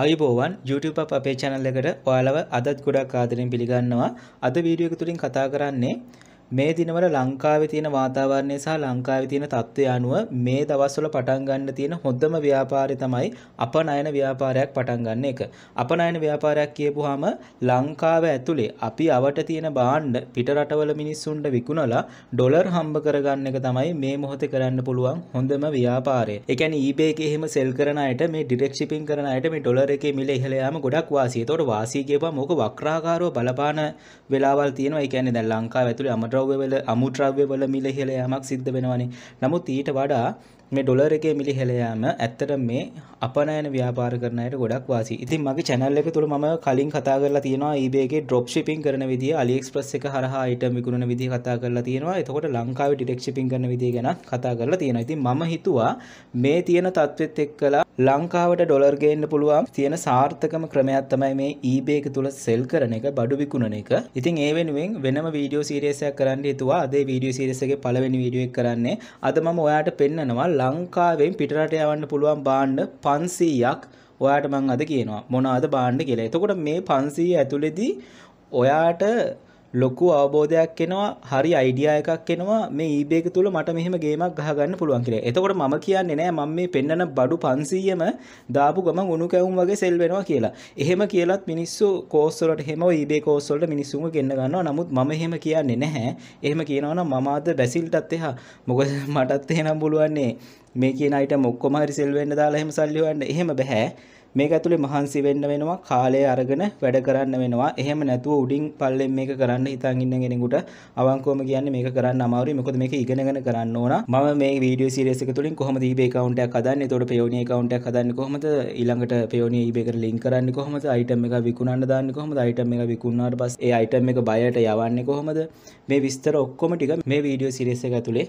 අයිබෝවන් YouTube අපේ channel එකට ඔයාලව අදත් ගොඩක් ආදරෙන් පිළිගන්නවා. අද වීඩියෝ එක තුලින් කතා කරන්නේ මේ දිනවල ලංකාවේ තියෙන වාතාවරණය සහ ලංකාවේ තියෙන තත්ත්වය අනුව මේ දවස්වල පටන් ගන්න තියෙන හොඳම ව්‍යාපාරය තමයි අපනයන ව්‍යාපාරයක් පටන් ගන්න එක. අපනයන ව්‍යාපාරයක් කියපුවාම ලංකාව ඇතුලේ අපි අවට තියෙන භාණ්ඩ පිට රටවල මිනිස්සුන්ට විකුණලා ඩොලර් හම්බ කරගන්න එක තමයි මේ මොහොතේ කරන්න පුළුවන් හොඳම ව්‍යාපාරය. ඒ කියන්නේ eBay එකේ එහෙම සෙල් කරන අයට මේ ඩිරෙක්ට් shipping කරන අයට මේ ඩොලර් එකේ මිල ඉහළ යාම ගොඩක් වාසියි. ඒතකොට වාසිය කියපුවාම ඕක වක්‍රාකාරව බලපාන වෙලාවල් තියෙනවා. ඒ කියන්නේ දැන් ලංකාව ඇතුලේ අමතර ද්‍රව්‍යවල අමුද්‍රව්‍යවල මිලහෙළ යාමක් සිද්ධ වෙනවනේ. නමුත් ඊට වඩා මේ ඩොලර් එකේ මිලහෙළ යාම ඇත්තට මේ අපනයන ව්‍යාපාර කරන අයට ගොඩක් වාසි. ඉතින් මගේ channel එක තුල මම කලින් කතා කරලා තියෙනවා eBay එකේ drop shipping කරන විදිය, AliExpress එක හරහා item විකුණන විදිය කතා කරලා තියෙනවා. එතකොට ලංකාවේ direct shipping කරන විදිය ගැන කතා කරලා තියෙනවා. ඉතින් මම හිතුවා මේ තියෙන තත්ත්වෙත් එක්කලා ලංකාවට ඩොලර් ගේන්න පුළුවන් තියෙන සාර්ථකම ක්‍රමයක් තමයි මේ eBay එක තුල sell කරන එක, බඩු විකුණන එක. ඉතින් ඒ වෙනුවෙන් වෙනම වීඩියෝ සීරීස් එකක් කරන්න හිතුවා. අද වීඩියෝ සීරීස් එකේ පළවෙනි වීඩියෝ එක කරන්නේ. අද මම ඔයාලට පෙන්නනවා ලංකාවෙන් පිටරට යවන්න පුළුවන් බාණ්ඩ පන්සීයක් ඔයාට මං අද කියනවා මොනාද බාණ්ඩ කියලා එතකොට මේ පන්සී ඇතුළෙදී ඔයාට ලොකු අවබෝධයක් එනවා හරි අයිඩියා එකක් එනවා මේ ඊබේක e තුල මට මෙහෙම ගේමක් ගහගන්න පුළුවන් කියලා. එතකොට මම කියන්නේ නෑ මම මේ පෙන්නන බඩු 500ම දාපු ගමන් උණු කැවුම් වගේ සෙල් වෙනවා කියලා. එහෙම කියලත් මිනිස්සු කෝස් වලට එහෙම ඊබේ කෝස් e වලට මිනිස්සුන්ව ගෙන්න ගන්නවා. නමුත් මම එහෙම කියන්නේ නැහැ. එහෙම කියනවා නම් මම අද බැසිල්ටත් එහා මොකද මටත් එහෙනම් බලවන්නේ මේ කියන අයිටම් ඔක්කොම හරි සෙල් වෙන්න දාලා එහෙම සල්ලි හොයන්න එහෙම බෑ. මේක ඇතුලේ මහන්සි වෙන්න වෙනවා කාලය අරගෙන වැඩ කරන්න වෙනවා එහෙම නැතුව උඩින් පල්ලෙන් මේක කරන්න හිතන් ඉන්න කෙනෙකුට අවංකවම කියන්නේ මේක කරන්න අමාරුයි මොකද මේක ඉගෙනගෙන කරන්න ඕන මම මේ වීඩියෝ සීරීස් එක තුලින් කොහොමද eBay account එකක් හදන්නේ එතකොට Payoneer account එකක් හදන්නේ කොහොමද ඊළඟට Payoneer eBay එකට link කරන්නේ කොහොමද item එක විකුණන්න දාන්නේ කොහොමද item එක විකුණනාට පස්සේ ඒ item එක බයයට යවන්නේ කොහොමද මේ විස්තර ඔක්කොම ටික මේ වීඩියෝ සීරීස් එක ඇතුලේ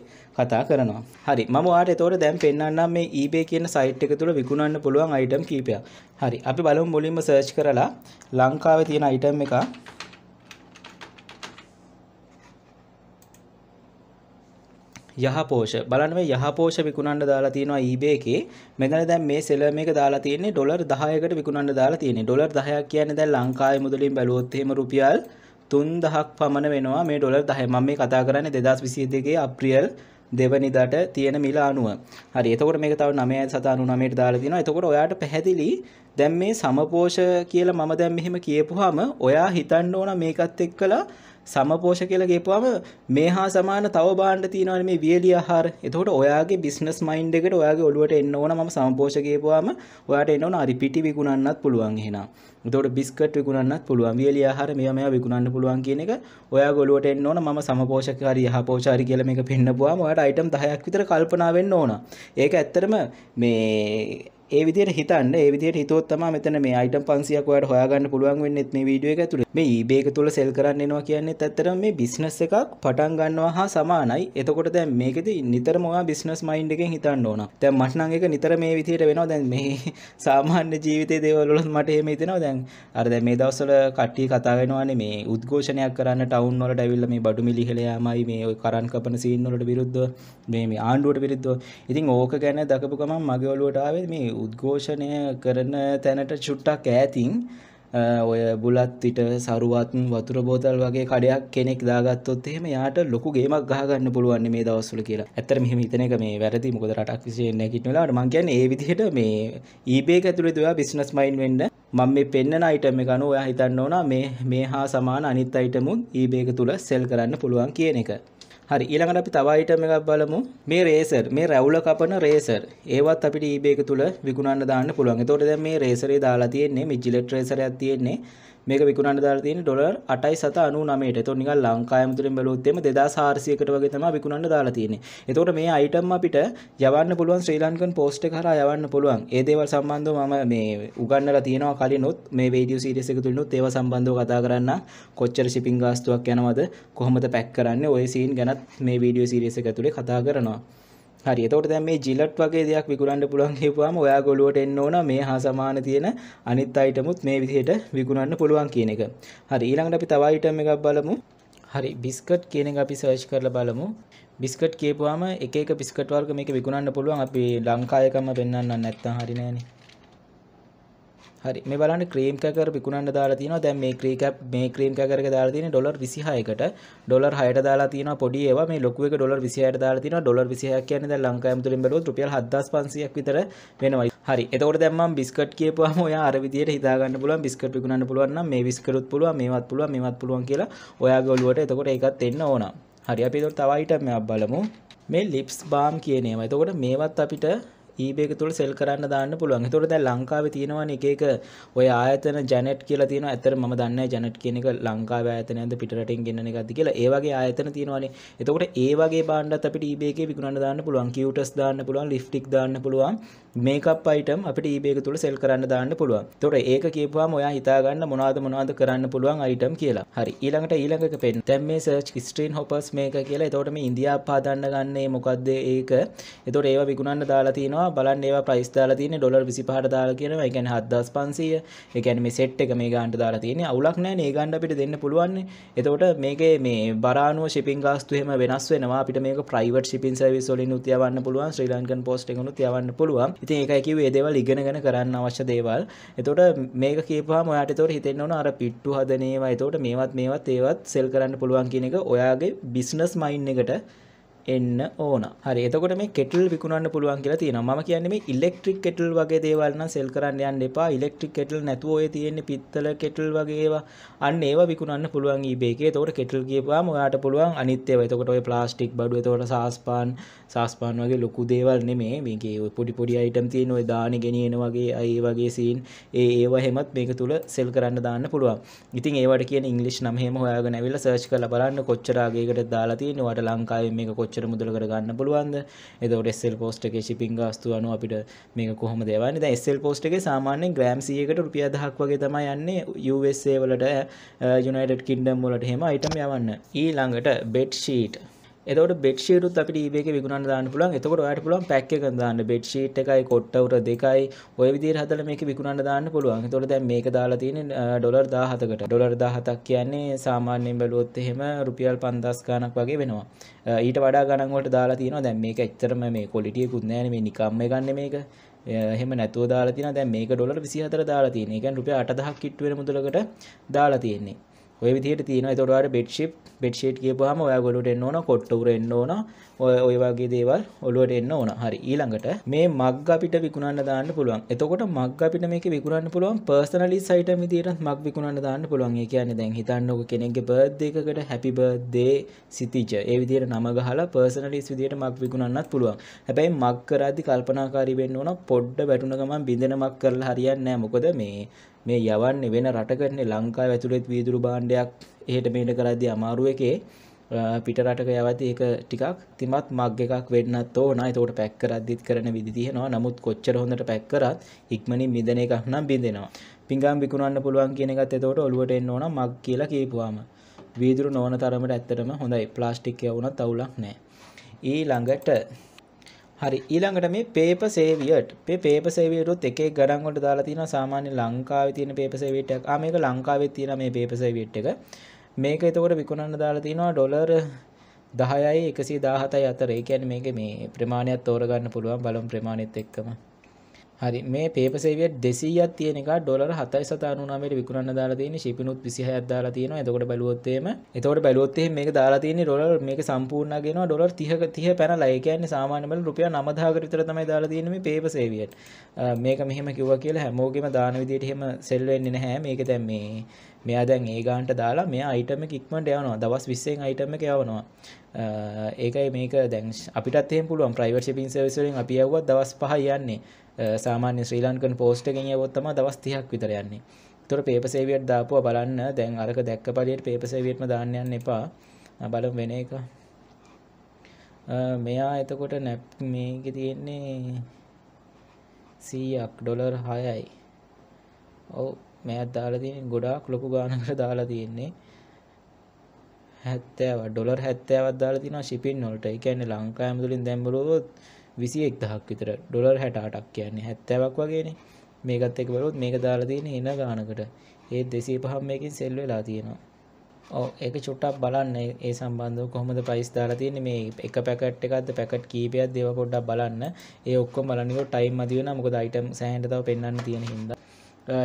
කතා කරනවා. හරි මම ඔයාලට එතකොට දැන් පෙන්වන්නම් මේ eBay කියන සයිට් එක තුල විකුණන්න පුළුවන් අයිටම් කීපයක්. හරි අපි බලමු මුලින්ම සර්ච් කරලා ලංකාවේ තියෙන අයිටම් එක යහපෝෂ බලන්න මේ යහපෝෂ විකුණන්න දාලා තියෙනවා eBay එකේ. මෙතන දැන් මේ සෙලර් මේක දාලා තියෙන්නේ ඩොලර් 10කට විකුණන්න දාලා තියෙන්නේ. ඩොලර් 10ක් කියන්නේ දැන් ලංකාවේ මුදලින් බැලුවොත් එහෙම රුපියල් 3000ක් පමණ වෙනවා මේ ඩොලර් 10. මම මේ කතා කරන්නේ 2022 අප්‍රේල් දෙවනිදට තියෙන මිල අනුව හරි එතකොට මේක තව 9.99ට දාලා දිනවා එතකොට ඔයාට පැහැදිලි දැන් මේ සමපෝෂ කියලා මම දැන් මෙහෙම කියපුවාම ඔයා හිතන්න ඕන මේකත් එක්කලා සමපෝෂ කියලා ගේපුවාම මේ හා සමාන තව බාණ්ඩ තියෙනවා මේ වියලි ආහාර. එතකොට ඔයාගේ බිස්නස් මයින්ඩ් එකට ඔයාගේ ඔළුවට එන්න ඕන මම සමපෝෂ ගේපුවාම ඔයාට එන්න ඕන අරි පිටි විකුණන්නත් පුළුවන් එහෙනම්. එතකොට බිස්කට් විකුණන්නත් පුළුවන්. වියලි ආහාර මේවා මේවා විකුණන්න පුළුවන් කියන එක ඔයාගේ ඔළුවට එන්න ඕන මම සමපෝෂකාරී යහපෝෂකාරී කියලා මේක පෙන්නපුවාම ඔයාට අයිටම් 10ක් විතර කල්පනා වෙන්න ඕන. ඒක ඇත්තටම මේ ඒ විදිහට හිතන්න ඒ විදිහට හිතුවොත් තමයි මෙතන මේ අයිටම් 500ක් ඔයාලට හොයාගන්න පුළුවන් වෙන්නේ මේ වීඩියෝ එක ඇතුලේ. මේ eBay එක තුල සෙල් කරන්න එනවා කියන්නේ ඇත්තටම මේ බිස්නස් එකක් පටන් ගන්නවා හා සමානයි. එතකොට දැන් මේකෙදි නිතරම ඔයා බිස්නස් මයින්ඩ් එකෙන් හිතන්න ඕන. දැන් මට නම් ඒක නිතර මේ විදිහට වෙනවා. දැන් මේ සාමාන්‍ය ජීවිතයේ දේවල් වලත් මට එහෙම හිතෙනවා. දැන් අර දැන් මේ දවස්වල කට්ටිය කතා වෙනවානේ මේ උද්ඝෝෂණයක් කරන්න ටවුන් වලට ඇවිල්ලා මේ බඩු මිලි ඉහළ යාමයි මේ ওই කරන් කපන සීන් වලට විරුද්ධව මේ මේ ආණ්ඩුවට විරුද්ධව. ඉතින් ඕක ගැන දකපු ගමන් මගේ ඔළුවට ආවේ මේ උද්ඝෝෂණය කරන තැනට චුට්ටක් ඈතින් ඔය බුලත් පිට සරුවත් වතුර බෝතල් වගේ කඩයක් කෙනෙක් දාගත්තොත් එහෙම යාට ලොකු ගේමක් ගහගන්න පුළුවන් මේ දවස්වල කියලා. ඇත්තට මෙහෙම හිතන එක මේ වැරදි මොකද රටක් විශ්ේ නැගිටිනලාට මං කියන්නේ ඒ විදිහට මේ eBay එක ඇතුලේ ඔයා බිස්නස් මයින්ඩ් වෙන්න මම මේ පෙන්න්න අයිටම එක අනුව ඔයා හිතන්න ඕන මේ මේ හා සමාන අනිත් අයිටමුත් eBay එක තුල සෙල් කරන්න පුළුවන් කියන එක. හරි ඊළඟට අපි තව අයිටම් එකක් බලමු. මේ රේසර් මේ රැවුල කපන රේසර්. ඒවත් අපිට eBay එක තුල විකුණන්න දාන්න පුළුවන්. ඒතකොට දැන් මේ රේසරේ දාලා තියෙන්නේ මේ ජිලට් රේසරයක් තියෙන්නේ මේක විකුණන්න දාලා තියෙන්නේ ඩොලර් 8.799ට. එතකොට නිකන් ලංකාවේ මුදලින් බැලුවොත් එimhe 2400කට වගේ තමයි විකුණන්න දාලා තියෙන්නේ. එතකොට මේ අයිටම් අපිට යවන්න පුළුවන් ශ්‍රී ලංකන් පෝස්ට් එක හරහා යවන්න පුළුවන්. ඒ දේවල් සම්බන්ධව මම මේ උගන්වලා තියෙනවා කලිනුත් මේ වීඩියෝ සීරීස් එක තුලිනුත් ඒවා සම්බන්ධව කතා කරන්න කොච්චර shipping ගාස්තුවක් යනවද කොහොමද පැක් කරන්නේ ওই සීන් ගැනත් මේ වීඩියෝ සීරීස් එක ඇතුලේ කතා කරනවා. හරි එතකොට දැන් මේ ජිලට් වගේ දෙයක් විකුණන්න පුළුවන් කියපුවාම ඔයා ගොළුවට එන්න ඕන මේ හා සමාන තියෙන අනිත් අයිටමුත් මේ විදිහට විකුණන්න පුළුවන් කියන එක. හරි ඊළඟට අපි තව අයිටම් එකක් බලමු. හරි බිස්කට් කියන එක අපි සර්ච් කරලා බලමු. බිස්කට් කියපුවාම එක එක බිස්කට් වර්ග මේක විකුණන්න පුළුවන්. අපි ලංකාවේ කම පෙන්වන්න නැත්තම් හරි නෑනේ. හරි මේ බලන්න ක්‍රීම් කැකර විකුණන්න දාලා තියෙනවා දැන් මේ ක්‍රීකැප් මේ ක්‍රීම් කැකර එක දාලා තියෙන්නේ ඩොලර් 26කට ඩොලර් 6ට දාලා තියෙනවා පොඩි ඒවා මේ ලොකු එක ඩොලර් 26ට දාලා තියෙනවා ඩොලර් 26ක් කියන්නේ දැන් ලංකාවෙම තුලින් බැලුවොත් රුපියල් 7500ක් විතර වෙනවා හරි එතකොට දැන් මම බිස්කට් කියපුවාම ඔයා අර විදියට හිතා ගන්න පුළුවන් බිස්කට් විකුණන්න පුළුවන් නම් මේ බිස්කටුත් පුළුවන් මේවත් පුළුවන් මේවත් පුළුවන් කියලා ඔයාගේ ඔළුවට එතකොට ඒකත් එන්න ඕන හරි අපි එතකොට තව අයිටම් එකක් බලමු මේ ලිප්ස් බාම් කියන ඒවා එතකොට මේවත් අපිට eBay එක තුල sell කරන්න දාන්න පුළුවන්. ඒතකොට දැන් ලංකාවේ තියෙනවනේ එක එක ඔය ආයතන ජැනට් කියලා තියෙනවා. ඇත්තට මම දන්නේ නැහැ ජැනට් කියන එක ලංකාවේ ආයතනයක්ද පිටරටින් ගෙන්නන එකක්ද කියලා. ඒ වගේ ආයතන තියෙනවනේ. ඒතකොට ඒ වගේ භාණ්ඩත් අපිට eBay එකේ විකුණන්න දාන්න පුළුවන්. කියුටස් දාන්න පුළුවන්, ලිප්ටික් දාන්න පුළුවන්. මේකප් අයිටම් අපිට eBay එක තුල sell කරන්න දාන්න පුළුවන්. ඒතකොට ඒක කියපුවාම ඔයා හිතාගන්න මොනවද මොනවද කරන්න පුළුවන් අයිටම් කියලා. හරි. ඊළඟට ඊළඟ එක පෙන්න. දැන් මේ search screen hoppers මේක කියලා. ඒතකොට මේ ඉන්දියාව පාදන්න ගන්නේ මොකද්ද ඒක? ඒතකොට ඒවා විකුණන්න දාලා තිනවා බලන් ඒවා ප්‍රයිස් දාලා තියෙන්නේ ඩොලර් 25ට දාලා කියනවා. ඒ කියන්නේ 7500. ඒ කියන්නේ මේ සෙට් එක මේ ගානට දාලා තියෙන්නේ. අවුලක් නැහැ නේ ගාන අපිට දෙන්න පුළුවන්. එතකොට මේකේ මේ බරානුව shipping ගාස්තු එහෙම වෙනස් වෙනවා. අපිට මේක private shipping service වලින් උත් යවන්න පුළුවන්. ශ්‍රී ලංකන් post එකෙන් උත් යවන්න පුළුවන්. ඉතින් ඒකයි කිව්වේ මේ දේවල් ඉගෙනගෙන කරන්න අවශ්‍ය දේවල්. එතකොට මේක කියපුවාම ඔයාට එතකොට හිතෙන්න ඕන අර පිට්ටු හදන ඒවා. එතකොට මේවත් මේවත් ඒවත් සෙල් කරන්න පුළුවන් කියන එක ඔයාගේ බිස්නස් මයින්ඩ් එකට එන්න ඕන හරි එතකොට මේ කෙටල් විකුණන්න පුළුවන් කියලා තියෙනවා මම කියන්නේ මේ ඉලෙක්ට්‍රික් කෙටල් වගේ දේවල් නම් සෙල් කරන්න යන්න එපා ඉලෙක්ට්‍රික් කෙටල් නැතුව ඔය තියෙන්නේ පිත්තල කෙටල් වගේ ඒවා අන්න ඒවා විකුණන්න පුළුවන් eBay එකේ එතකොට කෙටල් ගියපුවාම ඔයාට පුළුවන් අනිත් ඒවා එතකොට ඔය ප්ලාස්ටික් බඩු එතකොට සාස්පාන් සාස්පාන් වගේ ලොකු දේවල් නෙමේ මේකේ ඔය පොඩි පොඩි අයිටම් තියෙන ඔය දාන ගෙනියන වගේ අය ඒ වගේ සීන් ඒ ඒවා හැමත් මේක තුල සෙල් කරන්න දාන්න පුළුවන් ඉතින් ඒවට කියන ඉංග්‍රීසි නම හැම හොයාගෙන ඇවිල්ලා සර්ච් කරලා බලන්න කොච්චර ආගයකට දාලා තියෙනවද ලංකාවේ මේක කොච්චර කොච්චර මුදලකට ගන්න පුළුවන්ද එතකොට SL post එකේ shipping ගාස්තු අනුව අපිට මේක කොහොමද යවන්නේ දැන් SL post එකේ සාමාන්‍යයෙන් ග්‍රෑම් 100කට රුපියල් 1000ක් වගේ තමයි යන්නේ USA වලට United Kingdom වලට එහෙම item යවන්න ඊළඟට bed sheet එතකොට බෙඩ්ෂීටුත් අපිට eBay එකේ විකුණන්න දාන්න පුළුවන්. එතකොට ඔයාලට පුළුවන් පැක් එකක් දාන්න. බෙඩ්ෂීට් එකයි කොට්ටවුර දෙකයි ඔය විදිහට හදලා මේක විකුණන්න දාන්න පුළුවන්. එතකොට දැන් මේක දාලා තියෙන්නේ ඩොලර් 17කට. ඩොලර් 17ක් කියන්නේ සාමාන්‍යයෙන් බැලුවොත් එහෙම රුපියල් 5000 ගණක් වගේ වෙනවා. ඊට වඩා ගණන් වලට දාලා තියෙනවා. දැන් මේක ඇත්තටම මේ ක්වොලිටි එකකුත් නැහැ නේ මේ නිකම්ම ගන්න මේක. එහෙම නැතුව දාලා තියෙනවා. දැන් මේක ඩොලර් 24 දාලා තියෙනවා. ඒ කියන්නේ රුපියල් 8000ක් කිට්ටු වෙන මුදලකට දාලා තියෙන්නේ. ඔය විදිහට තියෙනවා ඒතකොට ඔයාලට බෙඩ්ෂීට් බෙඩ්ෂීට් කියපුවාම ඔයා ගොළුවට එන්න ඕන කොට්ටුර එන්න ඕන ඔය වගේ දේවල් ඔළුවට එන්න ඕන හරි ඊළඟට මේ මග් අපිට විකුණන්න දාන්න පුළුවන් එතකොට මග් අපිට මේක විකුණන්න පුළුවන් පර්සනලිස් අයිටම් විදිහට මග් විකුණන්න දාන්න පුළුවන් ඒ කියන්නේ දැන් හිතන්නකො කෙනෙක්ගේ බර්ත්ඩේ එකකට හැපි බර්ත්ඩේ සිතිජ ඒ විදිහට නම ගහලා පර්සනලිස් විදිහට මග් විකුණන්නත් පුළුවන් හැබැයි මග් කරද්දි කල්පනාකාරී වෙන්න ඕන පොඩ්ඩ වැටුන ගමන් බින්දෙන මග් කරලා හරියන්නේ නැහැ මොකද මේ මේ යවන්නේ වෙන රටකරන්නේ ලංකාව ඇතුළෙත් වීදුරු බාණ්ඩයක් එහෙට මෙහෙට කරද්දී අමාරු එකේ පිට රටක යවද්දී ඒක ටිකක් තිමත් මග් එකක් වෙන්නත් ඕන. ඒකට පැක් කරද්දිත් කරන විදි තියෙනවා. නමුත් කොච්චර හොඳට පැක් කරත් ඉක්මනින් බින්දෙන එකක් නම් බින්දෙනවා. පිංගම් විකුණන්න පුළුවන් කියන එකත් එතකොට ඔළුවට එන්න ඕන මග් කියලා කියපුවාම. වීදුරු නොවන තරමට ඇත්තටම හොඳයි. ප්ලාස්ටික් එකේ වුණත් අවුලක් නැහැ. ඊළඟට හරි ඊළඟට මේ paper saviorට මේ paper saviorටත් එක එක ගණන් වලට දාලා තියෙනවා සාමාන්‍ය ලංකාවේ තියෙන paper saviorට එකක්. ආ මේක ලංකාවේ තියෙන මේ paper saviorට එක. මේක එතකොට විකුණන්න දාලා තියෙනවා ඩොලර් 10යි 117යි අතර. ඒ කියන්නේ මේකේ මේ ප්‍රමාණයක් තෝරගන්න පුළුවන් බලමු ප්‍රමාණෙත් එක්කම. හරි මේ පේපර් සේවියර් 200ක් තියෙන එක ඩොලර් 7.99ට විකුණන්න දාලා තියෙන්නේ shipping උත් 26ක් දාලා තියෙනවා. එතකොට බැලුවොත් එහෙම එතකොට බැලුවොත් එහෙම මේක දාලා තියෙන්නේ ඩොලර් මේක සම්පූර්ණ ගෙනවා ඩොලර් 30ක 30 පැනලා. ඒ කියන්නේ සාමාන්‍ය බල රුපියල් 9000කට විතර තමයි දාලා තියෙන්නේ මේ පේපර් සේවියර්. මේක මෙහෙම කිව්වා කියලා හැමෝගෙම දාන විදියට එහෙම සෙල් වෙන්නේ නැහැ. මේක දැන් මේ මෙයා දැන් ඒ ගාන්ට දාලා මෙයා අයිටම ඉක්මට යවනවා දවස් විස්සෙන් අයිටම එක යවනවා ඒකයි මේක දැන් අපිටත් එහෙම පුළුවන් ප්‍රයිවට් ෂිපින් සර්විස් වලින් අපි යවුවත් දවස් 5 යන්නේ සාමාන්‍ය ශ්‍රී ලංකන් පෝස්ට් එකෙන් යවොත්තම දවස් 30ක් විතර යන්නේ. ඒතර පේපර් සේවියට් දාපුවා බලන්න. දැන් අරක දැක්ක පළියට පේපර් සේවියට්ම දාන්න යන්න එපා. බලමු වෙන එක. මෙයා එතකොට නැප් මේක තියෙන්නේ 100ක් ඩොලර් 6යි. ඔව් මෙයාත් දාලා තියෙන්නේ ගොඩාක් ලොකු ගානකට දාලා තියෙන්නේ. 70 ඩොලර් 70ක් දාලා තිනවා shipping වලට. ඒ කියන්නේ ලංකාව ඇතුලින් දැන් බලුවොත් විසි එක්දහක් විතර ඩොලර් හැටාටක් කියන්නේ හැත්තැවක් වගේනේ මේකත් එක බලොත් මේක දාලතියෙන එන ගානකට ඒ දෙසේ පහම් මේකින් සෙල් වෙලා තියෙනවා ඕ ඒක චුට්ටක් බලන්න ඒ සම්බන්ධව කොහොමද ප්‍රයිස් දාලා තියෙන්නේ මේ එක පැකට් එකක්ද පැකට් කීපයක්ද ඒවා පොඩ්ඩක් බලන්න ඒ ඔක්කොම බලන්නකො ටයිම් මදි වෙනවා මොකද අයිටම් සෑහෙන්න තව පෙන්වන්න තියෙන හින්දා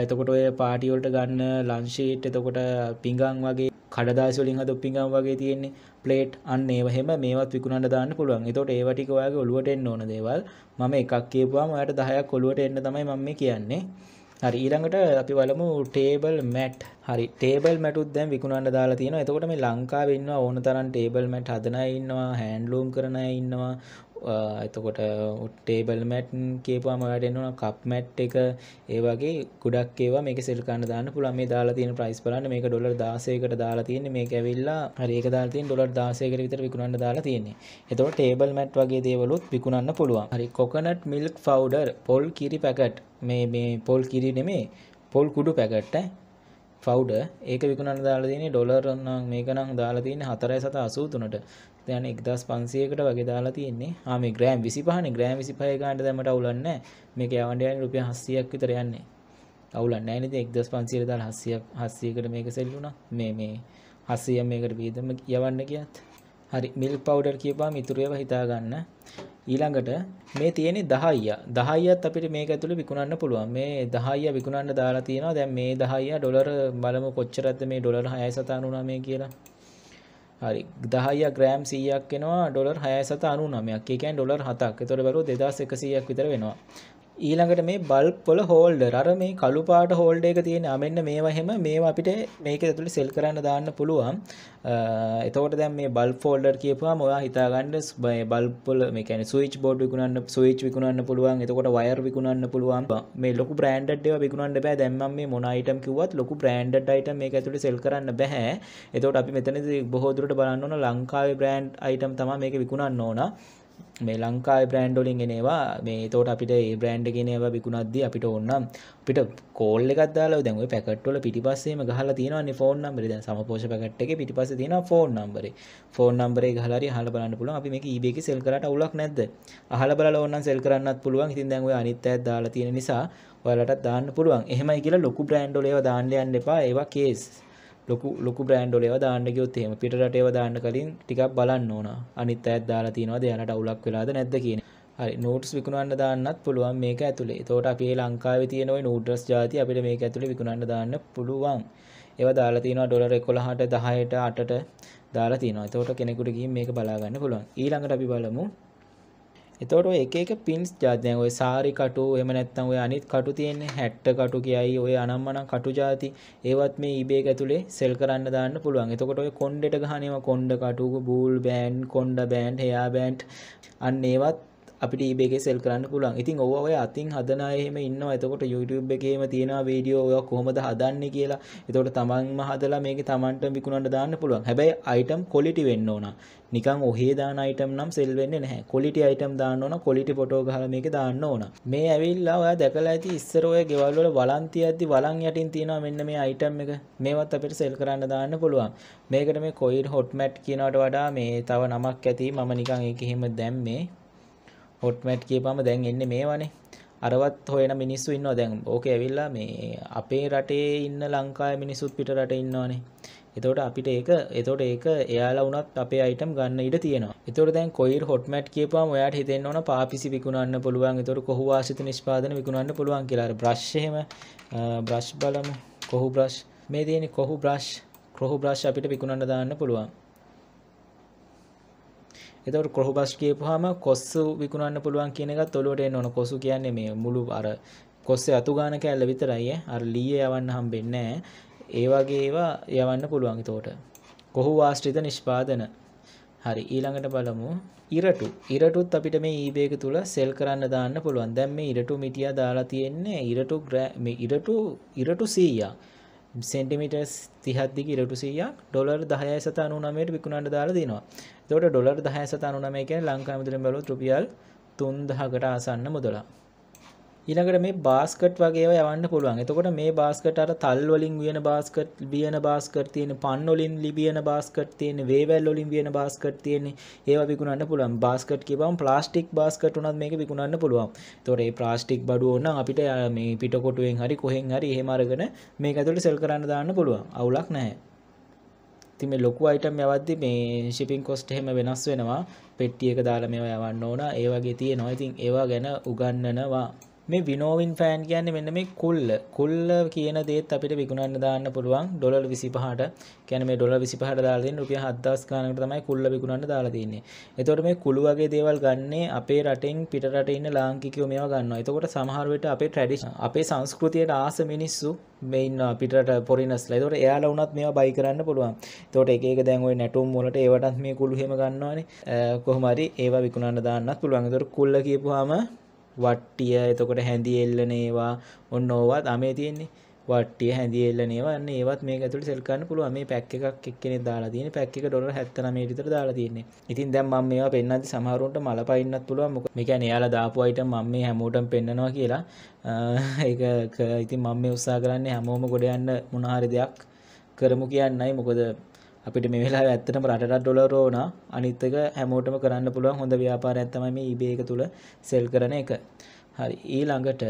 එතකොට ඔය පාටි වලට ගන්න ලන්ච් ෂීට් එතකොට පිඟන් වගේ කඩදාසි වලින් හදපු පිඟන් වගේ තියෙන්නේ ප්ලේට් අන්න ඒව හැම මේවත් විකුණන්න දාන්න පුළුවන්. එතකොට ඒව ටික ඔයාගේ ඔළුවට එන්න ඕන දේවල්. මම එකක් කියපුවාම ඔයාලට 10ක් ඔළුවට එන්න තමයි මම මේ කියන්නේ. හරි ඊළඟට අපි බලමු ටේබල් මැට් හරි ටේබල් මැටුත් දැන් විකුණන්න දාලා තියෙනවා එතකොට මේ ලංකාවේ ඉන්නවා ඕන තරම් ටේබල් මැට් හදන අය ඉන්නවා හෑන්ඩ්ලූම් කරන අය ඉන්නවා එතකොට ටේබල් මැට්න් කියපුවා මට එන්නවා කප් මැට් එක ඒ වගේ ගොඩක් ඒවා මේක සිල්කන්න දාන්න පුළුවන් මේ දාලා තියෙන ප්‍රයිස් බලන්න මේක ඩොලර් 16කට දාලා තියෙන්නේ මේක ඇවිල්ලා හරි ඒක දාලා තියෙන ඩොලර් 16කට විතර විකුණන්න දාලා තියෙන්නේ එතකොට ටේබල් මැට් වගේ දේවලුත් විකුණන්න පුළුවන් හරි කොකනට් මිල්ක් ෆවුඩර් පොල් කිරි පැකට් මේ මේ පොල් කිරි නෙමේ පොල් කුඩු පැකට් ෆවුඩ ඒක විකුණන්න දාලා තියෙන්නේ ඩොලර් නම් මේක නම් දාලා තියෙන්නේ 4.73ට දැන එක්දස් පන්සයකට වගේ දාලා තියන්නේ ආම ග්‍රෑම් විසි පහන ග්‍රෑම් විසි පහ ගන්ට දැමට අවුලන්න මේක යවන්ඩයන් රුපිය හස්සියක් විතර යන්නේ අවුලන්න ඇනති එක්දස් පන්සිර දල් හස්සියක් හස්සියකට මේක සෙල්ලුණ මේ මේ හස්සිය මේකට බීදම යවන්න කියත් හරි මිල් පවඩර් කියපා මිතුරයව හිතාගන්න ඊළඟට මේ තියෙන දහයිය දහයියත් අපිට මේක ඇතුළ විකුණන්න පුළුවන් මේ දහයිය විකුණන්න දාලා තියෙනවා දැන් මේ දහයිය ඩොලර් බලමු කොච්චරද මේ ඩොලර් හය සතානුනා මේ කියලා හරි දහයිය ග්‍රෑම් සීයක් වෙනවා ඩොලර් හයසත අනු නමයක් එකන් ඩොලර් හතක් තොර බරු දෙදස් එකසියක් විතර වෙනවා ඊළඟට මේ බල්ප් වල හෝල්ඩර් අර මේ කළු පාට හෝල්ඩර් එක තියෙන අමෙන්න මේවා හැම මේවා අපිට මේක ඇතුලේ සෙල් කරන්න දාන්න පුළුවන්. එතකොට දැන් මේ බල්ප් හෝල්ඩර් කියපුවාම ඔයා හිතාගන්න මේ බල්ප් වල මේ කියන්නේ ස්විච් බෝඩ් විකුණන්න ස්විච් විකුණන්න පුළුවන්. එතකොට වයර් විකුණන්න පුළුවන්. මේ ලොකු බ්‍රෑන්ඩඩ් ඒවා විකුණන්න බෑ. දැන් මම මේ මොන අයිටම් කිව්වත් ලොකු බ්‍රෑන්ඩඩ් අයිටම් මේක ඇතුලේ සෙල් කරන්න බෑ. එතකොට අපි මෙතනදී බොහෝ දුරට බලන්න ඕන ලංකාවේ බ්‍රෑන්ඩ් අයිටම් තමයි මේක විකුණන්න ඕන. මේ ලංකායි ප්‍රෑන්්ඩොලින් එනවා මේ තෝට අපිට ඒ බ්‍රෑන්ඩ් ගෙනවා බිකුණක්ද අපිට ඔන්නම් පිට කෝල් එකදල දැම පැකටවල පිටිපස්සේම ගහල තියෙනන ෆෝන් නම්බර ද සමපෝෂ පැකට් එක පිටිපස තියෙන ෆෝන් නම්බර ෆෝන් නම්බරේ හලරි හල බලන්න පුළුව අපි මේ ඒබෙක සෙල් කරට අවුලක් නැද්ද අහල බල ඔන්න සෙල් කරන්නත් පුළුවන් හිතින් දැන්ව අනිත්තය දාලා තියෙන නිසා ඔයාලට දාන්න පුළුවන් එහෙමයි කියලා ලොකු බ්‍රෑන්්ඩොලේ දාන්න යන්න එපා ඒවා කේස් ලොකු ලොකු බ්‍රෑන්්ඩොල ඒවා දාන්න ගියොත් එහෙම පිටරට ඒවා දාන්න කලින් ටිකක් බලන්න ඕන අනිත් අයත් දාලා තියෙනවද එයාලට අවුලක් වෙලාද නැද්ද කියන හරි නෝට්ස් විකුණන්න දාන්නත් පුළුවන් මේක ඇතුලේ එතකොට අපි මේ ලංකාවේ තියෙන ওই නූඩ්ල්ස් ಜಾති අපිට මේක ඇතුලේ විකුණන්න දාන්න පුළුවන් ඒවා දාලා තියෙනවා ඩොලර් 11ට 10ට 8ට දාලා තියෙනවා එතකොට කෙනෙකුට ගිහින් මේක බලා ගන්න පුළුවන් ඊළඟට අපි බලමු එතකොට ඔය එක එක පින්ස් જાති දැන් ඔය සාරි කටු එහෙම නැත්නම් ඔය අනිත් කටු තියෙන්නේ 60 කටු කියයි ඔය අනම්මනම් කටු જાති ඒවත් මේ eBay එක ඇතුලේ සෙල් කරන්න දාන්න පුළුවන්. එතකොට ඔය කොණ්ඩෙට ගහන ඒවා කොණ්ඩ කටු, බූල් බෑන්ඩ්, කොණ්ඩ බෑන්ඩ්, හෙයා බෑන්ඩ් අන්න ඒවත් අපිට ඒබේ e සෙල් කරන්න පුළන් ඉතින් ඔව ඔය අතින් හදනායහෙම ඉන්න එතකොට YouTube එකේම තියෙන වීඩියෝ ඔය කොහොමද හදන්නේ කියලා එතකොට තමන්ම හදලා මේක තමන්ට විකුණන්න දාන්න පුළුවන් හැබැයි අයිටම් කොලිටි වෙන්න ඕන නිකන් ඔහේ දාන අයිටම් නම් සෙල් වෙන්නේ නැහැ කොලිටි අයිටම් දාන්න ඕන කොලිටි ෆොටෝ ගහලා මේක දාන්න ඕන මේ ඇවිල්ලා ඔයා දැකලා ඇති ඉස්සර ඔය ගෙවල් වල වලන්ති යද්දි වලන් යටින් තියෙනවා මෙන්න මේ අයිටම් එක මේවත් අපිට සෙල් කරන්න දාන්න පුළුවන් මේකට මේ කොයිඩ් හොට්මැට් කියනවට වඩා මේ තව නමක් ඇති මම නිකන් ඒක එහෙම දැම්මේ හොට්මැට් කියපම දැන් එන්නේ මේවනේ අරවත් හොයන මිනිස්සු ඉන්නවා දැන් ඕක ඇවිල්ලා මේ අපේ රටේ ඉන්න ලංකාවේ මිනිස්සුත් පිට රට ඉන්නවනේ එතකොට අපිට ඒක එතකොට ඒක එයාලා වුණත් අපේ අයිටම් ගන්න ඉඩ තියෙනවා. එතකොට දැන් කොයිර් හොට්මැට් කියපුවාම ඔයාට හිතෙන්න ඕන පාපිසි විකුණන්න පුළුවන්. එතකොට කොහු වාසිත නිෂ්පාදන විකුණන්න පුළුවන් කියලා. අර බ්‍රෂ් එහෙම බ්‍රෂ් බලමු. කොහු බ්‍රෂ්. මේ තියෙන්නේ කොහු බ්‍රෂ්. කොහු බ්‍රෂ් අපිට විකුණන්න දාන්න පුළුවන්. එතකොට කොහොබස් කියපුවාම කොස්සු විකුණන්න පුළුවන් කියන එකත් ඔලුවට එන්න ඕන කොසු කියන්නේ මේ මුළු අර කොස්සේ අතු ගන්න කැල්ල විතරයි අර ලීයේ යවන්න හම්බෙන්නේ නැහැ ඒ වගේ ඒවා යවන්න පුළුවන් එතකොට කොහු ආශ්‍රිත නිෂ්පාදන හරි ඊළඟට බලමු ඉරටු ඉරටුත් අපිට මේ ඊබේක තුල සෙල් කරන්න දාන්න පුළුවන් දැන් මේ ඉරටු මිටියා දාලා තියෙන්නේ ඉරටු මේ ඉරටු ඉරටු 100ක් සෙන්ටිමිටස් තිහත්දික ඉරටු සීයක් ඩොලර් දහය සත අනුනමයට විකුණන්ට දාලා දෙනවා තොට ඩොලර් දහය සත අනුනමය කියන ලංකාමතුරින් බලු රුපියල් තුන්දහකට ආසන්න මුදලා ඊළඟට මේ බාස්කට් වගේ ඒවා යවන්න පුළුවන්. එතකොට මේ බාස්කට් අර තල් වලින් වියන බාස්කට්, බියන බාස්කට් තියෙන, පන් වලින් ලිබියන බාස්කට් තියෙන, වේවැල් වලින් වියන බාස්කට් තියෙන ඒවා විකුණන්න පුළුවන්. බාස්කට් කියපුවම ප්ලාස්ටික් බාස්කට් උනත් මේක විකුණන්න පුළුවන්. එතකොට මේ ප්ලාස්ටික් බඩුව ඕන නම් අපිට මේ පිටකොටුවෙන් හරි කොහෙන් හරි එහෙම අරගෙන මේක ඇතුළේ සෙල් කරන්න දාන්න පුළුවන්. අවුලක් නැහැ. ඉතින් මේ ලොකු අයිටම් යවද්දි මේ shipping cost එහෙම වෙනස් වෙනවා. පෙට්ටියක දාලා මේවා යවන්න ඕන. ඒ වගේ තියෙනවා. ඉතින් ඒවා ගැන උගන්වනවා. මේ විනෝවින් ෆෑන් කියන්නේ මෙන්න මේ කුල්ල. කුල්ල කියන දේත් අපිට විකුණන්න දාන්න පුළුවන් ඩොලර් 25ට. කියන්නේ මේ ඩොලර් 25ට දාලා දෙන රුපියල් 7000 ගානකට තමයි කුල්ල විකුණන්න දාලා තින්නේ. එතකොට මේ කුළු වගේ දේවල් ගන්නේ අපේ රටෙන් පිට රටේ ඉන්න ලාංකිකයෝ මේවා ගන්නවා. එතකොට සමහර වෙලට අපේ ට්‍රැඩිෂන් අපේ සංස්කෘතියට ආස මිනිස්සු මේ ඉන්න පිටරට පොරිනස්ලා. එතකොට එයාලා වුණත් මේවා බයි කරන්න පුළුවන්. එතකොට එක එක දැන් ওই නැටුම් වලට ඒවටත් මේ කුළු හැම ගන්නවනේ. කොහොම හරි ඒවා විකුණන්න දාන්නත් පුළුවන්. එතකොට කුල්ල කියපුවාම වට්ටිය එතකොට හැඳි එල්ලන ඒවා ඔන්න ඕවත් අමේ තියෙන්නේ වට්ටිය හැඳි එල්ලන ඒවා අන්න ඒවත් මේක ඇතුළේ සෙල් කරන්න පුළුවන් මේ පැක් එකක් එක්කෙනෙක් දාලා තියෙන්නේ පැක් එක ඩොලර් 79 විතර දාලා තියෙන්නේ. ඉතින් දැන් මම මේවා පෙන්නද්දි සමහරුන්ට මල පයින්නත් පුළුවන් මොකද මේ කියන්නේ එයාලා දාපු අයිටම් මම මේ හැමෝටම පෙන්නනවා කියලා ඒක ඉතින් මම මේ උත්සාහ කරන්නේ හැමෝම ගොඩ යන්න මොන හරි දෙයක් කරමු කියන්නයි මොකද අපිට මේ වෙලා ඇත්තටම රටට ඩොලර් ඕන අනිත් එක හැමෝටම කරන්න පුළුවන් හොඳ ව්‍යාපාරයක් තමයි මේ eBay එක තුල සෙල් කරන එක. හරි ඊළඟට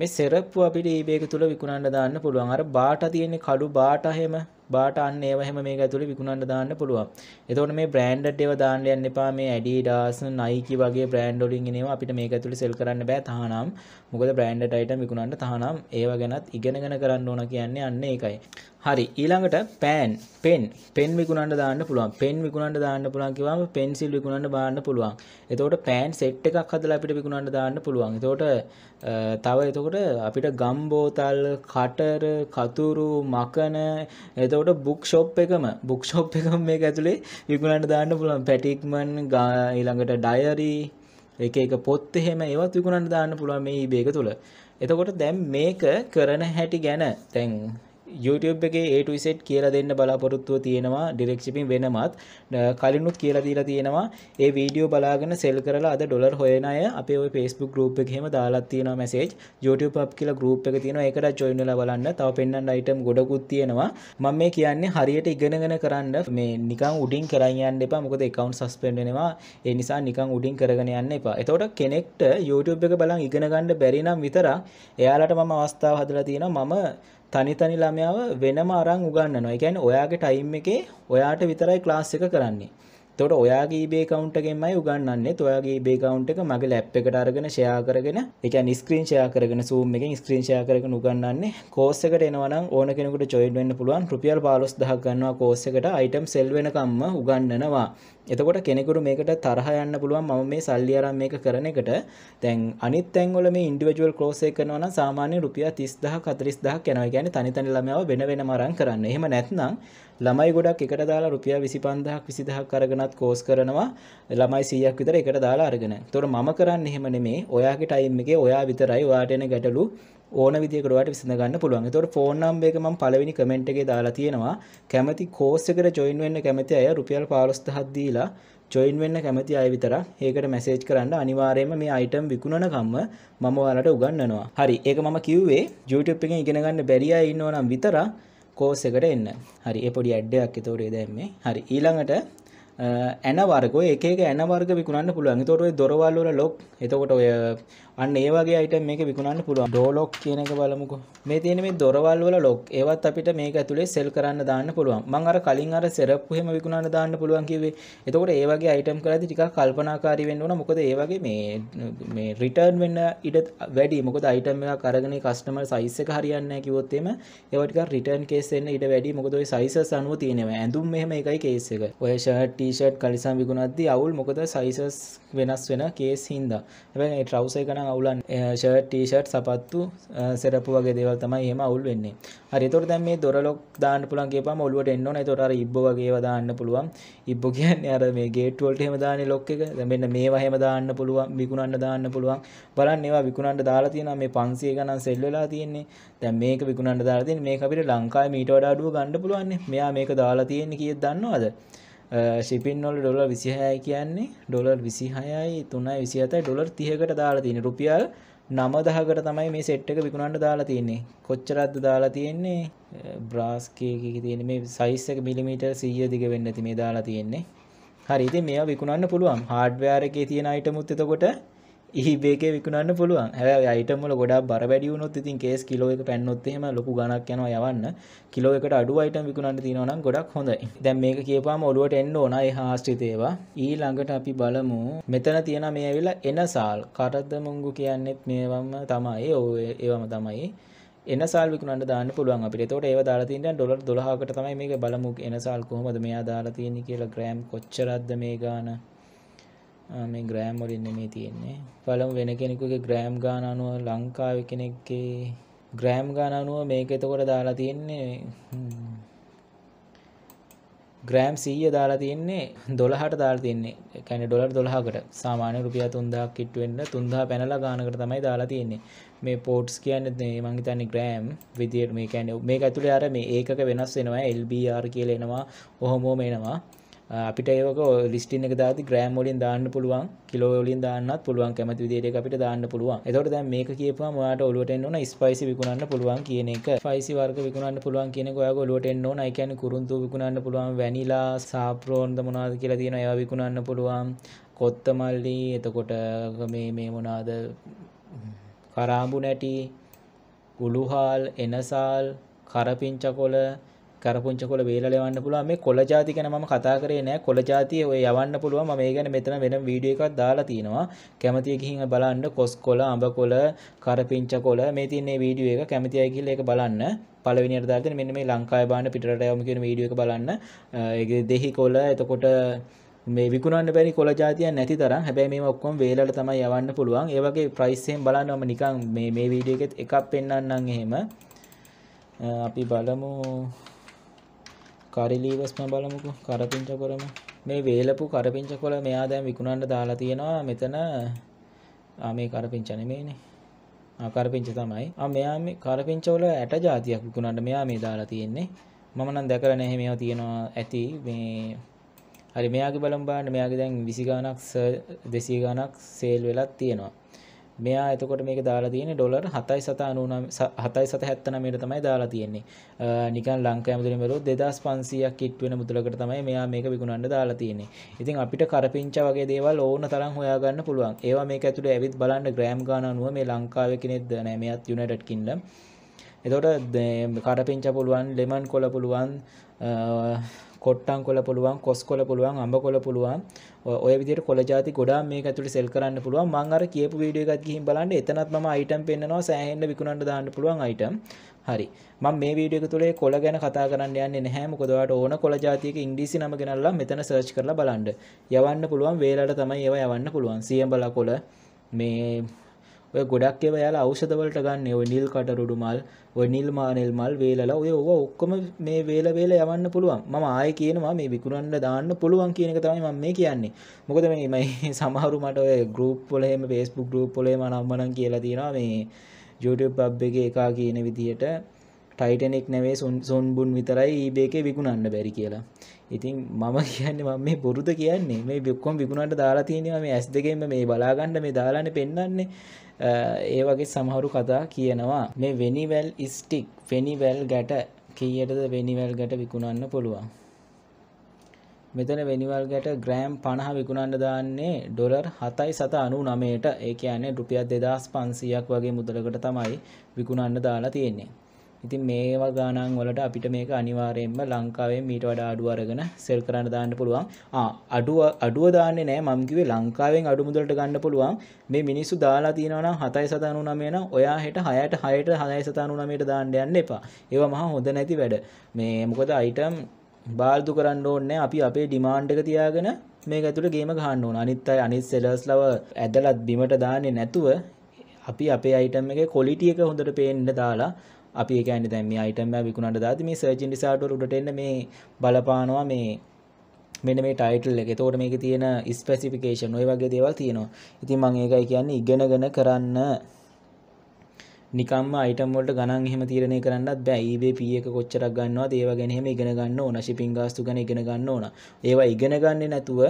මේ සෙරප්පු අපිට eBay එක තුල විකුණන්න දාන්න පුළුවන්. අර බාට තියෙන කළු බාට හැම බාට අන්න ඒව හැම මේක ඇතුලේ විකුණන්න දාන්න පුළුවන්. එතකොට මේ බ්‍රෑන්ඩඩ් ඒවා දාන්න යන්න එපා. මේ Adidas, Nike වගේ බ්‍රෑන්ඩ් වලින් එන ඒවා අපිට මේක ඇතුලේ සෙල් කරන්න බෑ තහනම්. මොකද බ්‍රෑන්ඩඩ් අයිටම් විකුණන්න තහනම් ඒව ගැනත් ඉගෙනගෙන කරන්න ඕන කියන්නේ අන්න ඒකයි. හරි ඊළඟට පෑන් පෙන් පෙන් විකුණන්න දාන්න පුළුවන් පෙන් විකුණන්න දාන්න පුළුවන් කිව්වම පෙන්සිල් විකුණන්න බාන්න පුළුවන් එතකොට පෑන් සෙට් එකක් හදලා අපිට විකුණන්න දාන්න පුළුවන් එතකොට තව එතකොට අපිට ගම් බෝතල් කටර කතුරු මකන එතකොට බුක් ෂොප් එකම බුක් ෂොප් එකම මේක ඇතුලේ විකුණන්න දාන්න පුළුවන් පැටික්මන් ඊළඟට ඩයරි එක එක පොත් එහෙම ඒවත් විකුණන්න දාන්න පුළුවන් මේ eBay එක තුල එතකොට දැන් මේක කරන හැටි ගැන දැන් YouTube එකේ A to Z කියලා දෙන්න බලාපොරොත්තුව තියෙනවා direct shipping වෙනමත් කලිනුත් කියලා දීලා තියෙනවා ඒ වීඩියෝ බලාගෙන sell කරලා අද ඩොලර් හොයන අය අපේ ওই Facebook group එකේ හැම දාලා තියෙනවා message YouTube app කියලා group එක තියෙනවා ඒකට join වෙලා බලන්න තව පෙන්වන්න item ගොඩකුත් තියෙනවා මම මේ කියන්නේ හරියට ඉගෙනගෙන කරන්න මේ නිකන් උඩින් කරන් යන්න එපා මොකද account suspend වෙනවා ඒ නිසා නිකන් උඩින් කරගෙන යන්න එපා එතකොට කෙනෙක්ට YouTube එක බලන් ඉගෙන ගන්න බැරි නම් විතරක් එයාලට මම අවස්ථාව හදලා තියෙනවා මම තනි තනි ළමයාව වෙනම අරන් උගන්නනවා. ඒ කියන්නේ ඔයාගේ ටයිම් එකේ ඔයාට විතරයි ක්ලාස් එක කරන්නේ. තොට ඔයාගේ බේ කවන්ටගෙන්මයි උගන්නන්නේ ඔයාගේ බේ කවන්් එක මගේ ලැප් එකට අරගෙන ෂයා කරගෙන එක නිස්ක්‍රීංශයා කරගෙන සූම් එක ස්ක්‍රීංශයා කරගෙන උගන්නන්නේ කෝස්සකට එනවන ඕන කෙනෙකුට චොයින්වෙන්න පුළුවන් රුපියල් පාලොස් දහගන්නවා කෝස්සකට අයිටම් සෙල්වෙනකම්ම උගන්නනවා එතකොට කෙනෙකුට මේකට තරහ යන්න පුළුවන් මම මේ සල්ලි අරන් මේක කරන එකට දැන් අනිත් තැන්වල මේ ඉන්ඩිවිජුවල් ක්‍රෝස් එක කරනවා නම් සාමාන්‍ය රුපියල් 30000 40000 යනවා. ඒ කියන්නේ තනි තනි ළමයාව වෙන වෙනම අරන් කරන්න. එහෙම නැත්නම් ළමයි ගොඩක් එකට දාලා රුපියා විසි පන්දහක් විසිදහක් කරගනත් කෝස් කරනවා ළමයි සීයක් විතර එකට දාලා අරගෙන තොර ම කරන්න එහෙම නෙමේ ඔයාගේ ටයිම් එක ඔයා විතරයි ඔයාට එන ගැටලු ඕන විදිකරට විසඳගන්න පුළුවන් තොට ෆෝනම් එක ම පලවෙනි කමෙන්ට්ගේ දාලා තියෙනවා කැමති කෝස්සකට ජොයින් වෙන්න කැමති අය රුපියල් පාලොස්ත හද්දීලා ජොයින් වෙන්න කැමති අය විතර ඒකට මැසේජ් කරන්න අනිවාරයම මේ අයිටම් විකුණනකම්ම මම ඔයාලට උගන්නනවා හරි ඒක මම කිව්වේ YouTube එක ඉගෙනගන්න බැරියා ඉන්නවනම් විතර කෝස් එකට එන්න හරි ඒ පොඩි ඇඩ්ඩයක් එතකොට දැම්මේ හරි ඊළඟට ඇනවර්ගෝ එක ඇනවර්ග විකුණන්න පුළුවන් තොට දොරවල්ල ලොක් එතකොට ඔය අන්න ඒවගේ අයිට මේක විකුණන්න පුළුවන් ඩෝලොක් කියන එක බලමුක මේ තියෙන මේ දොරවල් වල ලොක් ඒවත් අපිට මේක ඇතුලේ සෙල් කරන්න දාන්න පුළුවන් මං අර කලින් අර සෙරප්පු හැම විකුණන්න දාන්න පුළුවන් කිව්වේ එතකොට ඒ වගේ අයිටම් කරද්දි ටිකක් කල්පනාකාරී වෙන්න ඕන මොකද ඒ වගේ මේ මේ රිටර්න් වෙන්න ඉඩ වැඩි මොකද අයිටම් එකක් අරගෙන කස්ටමර් සයිස් එක හරියන්නේ නැහැ කිව්වොත් එimhe ඒවට ටිකක් රිටර්න් කේස් එන්න ඉඩ වැඩි මොකද ওই සයිසස් අනුව තියෙනවා ඇඳුම් මෙහෙම එකයි කේස් එක ඔය ෂර්ට් ටීෂර්ට් කලිසම් විකුණද්දී අවුල් මොකද සයිසස් වෙනස් වෙන කේස් හින්දා. හැබැයි මේ ට්‍රවුස් එක නම් අවුලන්නේ. ෂර්ට් ටීෂර්ට් සපත්තු සෙරප්පු වගේ දේවල් තමයි එහෙම අවුල් වෙන්නේ. හරි. එතකොට දැන් මේ දොර ලොක් දාන්න පුළුවන් කියපම ඔළුවට එන්න ඕන. එතකොට අර ඉබ්බෝ වගේ ඒවා දාන්න පුළුවන්. ඉබ්බෝ කියන්නේ අර මේ ගේට් වලට එහෙම දාන්නේ ලොක් එක. දැන් මෙන්න මේවා එහෙම දාන්න පුළුවන්, විකුණන්න දාන්න පුළුවන්. බලන්න ඒවා විකුණන්න දාලා තියෙනවා මේ 500 ගණන් සෙල් වෙලා තියෙන්නේ. දැන් මේක විකුණන්න දාලා තියෙන්නේ. මේක අපිට ලංකාවේ මීට වඩා අඩුව ගන්න පුළුවන්. මෙයා මේක දාලා තියෙන්නේ කීයද දන්නවද? ශිපින්වල ඩොලර් විසිහයයි කියන්නේ ඩොලර් විසිහයයි තුනයි විසිහතයි ඩොලර් තියකට දාලා තියෙන රුපියල් නමදහකට තමයි මේ සෙට් එක විකුණන්න දාලා තියෙන්නේ කොච්චරද්ද දාලා තියෙන්නේ බ්‍රාස්කේක තියෙන මේ සයිස් එක මිලිමීටර් 100 දිග වෙන්න ඇති මේ දාලා තියෙන්නේ හරි ඉතින් මේවා විකුණන්න පුළුවන් හાર્ඩ්වෙයාර් එකේ තියෙන අයිටමුත් එතකොට ඒබේකේ විකුණන්න පුළුවන් හැ අයිටමල ගොඩා බර වැඩියුනොත් ඉතින් කේස් කිලෝ එක පැන්නොත්තේම ලොකු ගණක් යනවා යවන්න කිලෝ එකට අඩු අයිටම් විකුණන්න තියෙනවනම් ගොඩක් හොඳයි දැන් මේක කියපාම ඔලුවට එන්න ඕන ඒ හාස්ට්‍රිතේවා ඊ ළඟට අපි බලමු මෙතන තියෙන මේ ඇවිල්ලා එනසාල් කටද්ද මුංගු කියන්නෙත් මේවම තමයි ඔය ඒවම තමයි එනසාල් විකුණන්න දාන්න පුළුවන් අපිට. එතකොට ඒව දාලා තියෙන ඩොලර් 12කට තමයි මේක බලමු එනසාල් කොහොමද මෙයා දාලා තියෙන්නේ කියලා ග්‍රෑම් කොච්චරක්ද මේ ගාන. මේ ග්‍රෑම් වලින් මේ තියෙන්නේ පළමු වෙන කෙනෙකුගේ ග්‍රෑම් ගාන අනුව ලංකාව කෙනෙක්ගේ ග්‍රෑම් ගාන අනුව මේක එතකොට දාලා තියෙන්නේ ග්‍රෑම් සීය දාලා තියෙන්නේ දොළහට දාලා තියෙන්නේ කැන ඩොලර් දොළහකට සාමාන්‍ය රුපිය තුන්දා කිට්ටුවෙන්ට තුන්දා පැනල ගානකට තමයි දාලා තියෙන්නේ මේ පෝට්ස් කියන්න මංගේ තනි ග්‍රෑම් විදියට මේ කැන මේ ඇතුළ අර මේ ඒක වෙනස් වෙනවා එල්බR කියල එනවා ඔහොමෝම එනවා අපිට ඒක ලිස්ටින් එක දාති ග්‍රෑම් වලින් දාන්න පුළුවන් කිලෝ වලින් දාන්නත් පුළුවන් කැමති විදිහට ඒක අපිට දාන්න පුළුවන්. එතකොට දැන් මේක කියපුවම ඔයාලට ඔලුවට එන්න ඕන ස්පයිසි විකුණන්න පුළුවන් කියන එක. ස්පයිසි වර්ග විකුණන්න පුළුවන් කියන එක ඔයාලගේ ඔලුවට එන්න ඕන. ඒ කියන්නේ කුරුන්තු විකුණන්න පුළුවන්, වැනිලා, සාෆ්‍රෝන්ද මොනවද කියලා තියෙන ඒවා විකුණන්න පුළුවන්. කොත්තමල්ලි, එතකොට මේ මේ මොනවද කරාඹු නැටි, ගුළුහාල්, එනසාල්, කරපිංචකොළ කරපුංච කොළ වේලල යවන්න පුළුවන් මේ කොළ ಜಾති ගැන මම කතා කරේ නෑ කොළ ಜಾතිය ඔය යවන්න පුළුවන් මම ඒ ගැන මෙතන වෙනම වීඩියෝ එකක් දාලා තිනවා කැමති අය ගිහින් බලන්න කොස් කොළ අඹ කොළ කරපිංච කොළ මේ තියෙන මේ වීඩියෝ එක කැමති අය ගිහින් ඒක බලන්න පළවෙනියට දාලා තියෙන මෙන්න මේ ලංකාවේ බාන පිටරට යවමු කියන වීඩියෝ එක බලන්න ඒ දෙහි කොළ එතකොට මේ විකුණන්න බැරි කොළ జాතියක් නැති තරම් හැබැයි මේ ඔක්කොම වේලල තමයි යවන්න පුළුවන් ඒ වගේ ප්‍රයිස් එකෙන් බලන්න මම නිකන් මේ මේ වීඩියෝ එකෙත් එකක් පෙන්නන්නම් එහෙම අපි බලමු කරිලීවස්ම බලමුකු කරපිංච කරමු මේ වේලපු කරපිංච කොළ මෙයා දැන් විකුණන්න දාලා තියෙනවා මෙතන මේ කරපිංච නෙමෙයිනේ කරපිංච තමයි මෙයා මේ කරපිංච වල ඇට జాතියක් විකුණන්න මෙයා මේ දාලා තියෙන්නේ මම නම් දැකලා නැහැ මේවා තියෙනවා ඇති මේ හරි මෙයාගේ බලමු බලන්න මෙයාගේ දැන් 20 ගාණක් 200 ගාණක් සේල් වෙලක් තියෙනවා මෙයා එතකොට මේක දාලා තියෙන ඩොලර් 7.79 7.79ට තමයි දාලා තියෙන්නේ නිකන් ලංකා මුදලින් බැලුවොත් 2500ක් කිට් වෙන මුදලකට තමයි මෙයා මේක විකුණන්න දාලා තියෙන්නේ ඉතින් අපිට කරපිංචා වගේ දේවල් ඕන තරම් හොයාගන්න පුළුවන් ඒවා මේක ඇතුලේ ඇවිත් බලන්න ග්‍රෑම් ගාන අනුව මේ ලංකාවේ කෙනෙක්ද නැහැ මෙයාත් යුනයිටඩ් කින්ග්ඩම් එතකොට කරපිංචා පුළුවන් ලෙමන් කොල පුළුවන් කොට්ටන් කොල පුළුවන් කොස් කොල පුළුවන් අඹ කොල පුළුවන් ඔය විදිහට කොළ જાති ගොඩාක් මේක ඇතුලේ සෙල් කරන්න පුළුවන් මම අර කියපු වීඩියෝ එකත් ගිහින් බලන්න එතනත් මම අයිටම් පෙන්නනවා සෑහෙන්න විකුණන්න දාන්න පුළුවන් අයිටම් හරි මම මේ වීඩියෝ එක තුලේ කොළ ගැන කතා කරන්න යන්නේ නැහැ මොකද ඔයාලට ඕන කොළ જાතියක ඉංග්‍රීසි නම ගෙනල්ලා මෙතන සර්ච් කරලා බලන්න යවන්න පුළුවන් වේලට තමයි ඒවා යවන්න පුළුවන් සියඹලා කොළ මේ ඔය ගොඩක් ඒවා යාලා ඖෂධවලට ගන්න ඔය නිල් කටරුඩු මල් ඔය නිල් මානෙල් මල් වේලලා ඔය ඕවා ඔක්කොම මේ වේල වේල යවන්න පුළුවන් මම ආයේ කියනවා මේ විකුණන්න දාන්න පුළුවන් කියන එක තමයි මම මේ කියන්නේ මොකද මේ මේ සමහරු මට ඔය ගෲප් වල එහෙම Facebook ගෲප් වල එහෙම නම් මනම් කියලා තියෙනවා මේ YouTube hub එකේ එකා කියන විදියට ටයිටනෙක් නැවේ සොන්බුන් විතරයි ඒබේකේ විකුණන්න බැරි කියලා ඉතින් මම කියන්න මම මේ බොරුද කියන්නේ මේ බොක්කොම් විකුණට දාලා තියෙනවා මේ ඇස් දෙකෙන්ම මේ බලාගන්න මේ දාලාන පෙන්න්නන්නේ ඒ වගේ සමහරු කතා කියනවා මේ වෙනිවැල් ස්ටික් වෙනිවැල් ගැට කීයටද වෙනිවැල් ගැට විකුණන්න පුළුවන් මෙතන වෙනිවල් ගැට ග්‍රෑම් පණහ විකුණන්න දාන්නේ ඩොලර් හතයි සත අනු නමයට ඒ කියන්නේ රුපියත් දෙදස් පන්සියක් වගේ මුදලකට තමයි විකුණන්න දාලා තියෙන්නේ ඉතින් මේවා ගානන් වලට අපිට මේක අනිවාරයෙන්ම ලංකාවේ මීට වඩා අඩු අරගෙන සෙල් කරන්න දාන්න පුළුවන් අඩුව අඩුව දාන්නේ නෑ මංකිවේ ලංකාවෙන් අඩු මුදලට ගන්න පුළුවන් මේ මිනිස්සු දාලා තියෙනවනම් හතයි සතනු නමයන ඔයා හෙට හයට හයට හයයි සතනු නමයට දාන්න යන්න එපා ඒවා මහා හොඳ නැති වැඩ මේ මොකද අයිටම් බාල්දු කරන්න ඕන්න අපි අපේ ඩිමාන්්ඩ එක තියාගෙන මේ ඇතුළ ගේම ගහන්න ඕන අනිත් අයි අනිත් සෙලස් ලව ඇදලත් බිමට දාන්නේ නැතුව අපි අපේ අයිටම් එක කොලිටිය එක හොඳට පේන්න දාලා අපි කියන්නේ දැන් මේ අයිටම් එක විකුණන්න දාද්දි මේ සර්ච් ඉන්ජින් රිසර්ච් වල උඩට එන්න මේ බලපානවා මේ මෙන්න මේ ටයිටල් එක. එතකොට මේකේ තියෙන ස්පෙસિෆිකේෂන් ওই වගේ දේවල් තියෙනවා. ඉතින් මම ඒකයි කියන්නේ ඉගෙනගෙන කරන්න නිකම්ම අයිටම් වලට ගණන් එහෙම තීරණය කරන්නත් බෑ. eBay P එක කොච්චරක් ගන්නවද? ඒව ගැන එහෙම ඉගෙන ගන්න ඕන. shipping ගාස්තු ගැන ඉගෙන ගන්න ඕන. ඒවා ඉගෙන ගන්නේ නැතුව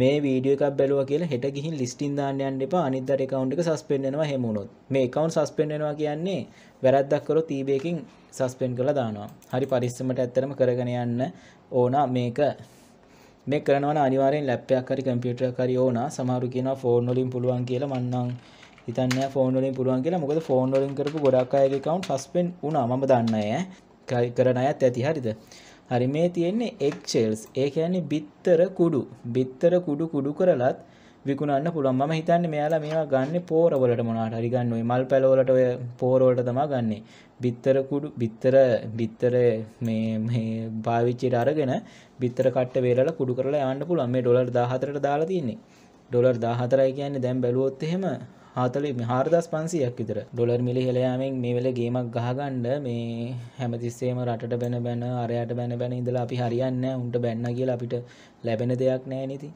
මේ වීඩියෝ එකක් බැලුවා කියලා හෙට ගිහින් ලිස්ටින් දාන්න යන්න එපා. අනිත් දර account එක suspend වෙනවා හැම වුණොත්. මේ account suspend වෙනවා කියන්නේ වැරද්දක් කරොත් ඊබේකින් e සස්පෙන්ඩ් කරලා දානවා. හරි පරිස්සමට ඇත්තටම කරගෙන යන්න ඕන මේක. මේ කරනවා නම් අනිවාර්යෙන් ලැප්ටොප් හරි කම්පියුටර් එකක් හරි ඕන. සමහරු කියනවා ෆෝන් වලින් පුළුවන් කියලා මං නම් හිතන්නේ නැහැ ෆෝන් වලින් පුළුවන් කියලා. මොකද ෆෝන් වලින් කරපු ගොඩක් අයගේ account සස්පෙන්ඩ් වුණා. මම දන්නේ ඈ. කරන අයත් ඇති හරිද? හරි මේ තියෙන්නේ egg shells. ඒ කියන්නේ බිත්තර කුඩු. බිත්තර කුඩු කුඩු කරලත් විකුණන්න පුළුවන් මම හිතන්නේ මෙයාලා මේවා ගන්න පෝරවලට මොනවාට හරි ගන්න ওই මල් පැලවලට ඔය පෝරවලට තමා ගන්නෙ බිත්තර කුඩු බිත්තර බිත්තර මේ මේ පාවිච්චියට අරගෙන බිත්තර කට්ට වේලලා කුඩු කරලා යවන්න පුළුවන් මේ ඩොලර් 14ට දාලා තියෙන්නේ ඩොලර් 14යි කියන්නේ දැන් බැලුවොත් එහෙම හතලි හාරදස් පන්සියක් විතර ඩොලර් මිලි හෙළයාමෙන් මේ වෙල ගේමක් ගහගණ්ඩ මේ හැමතිස්සේම රට බැන බැන අරයට බැන බැන ඉඳලා අපි හරියන්න උන්ට බැන්න කියලා අපිට ලැබෙන දෙයක් නෑ නති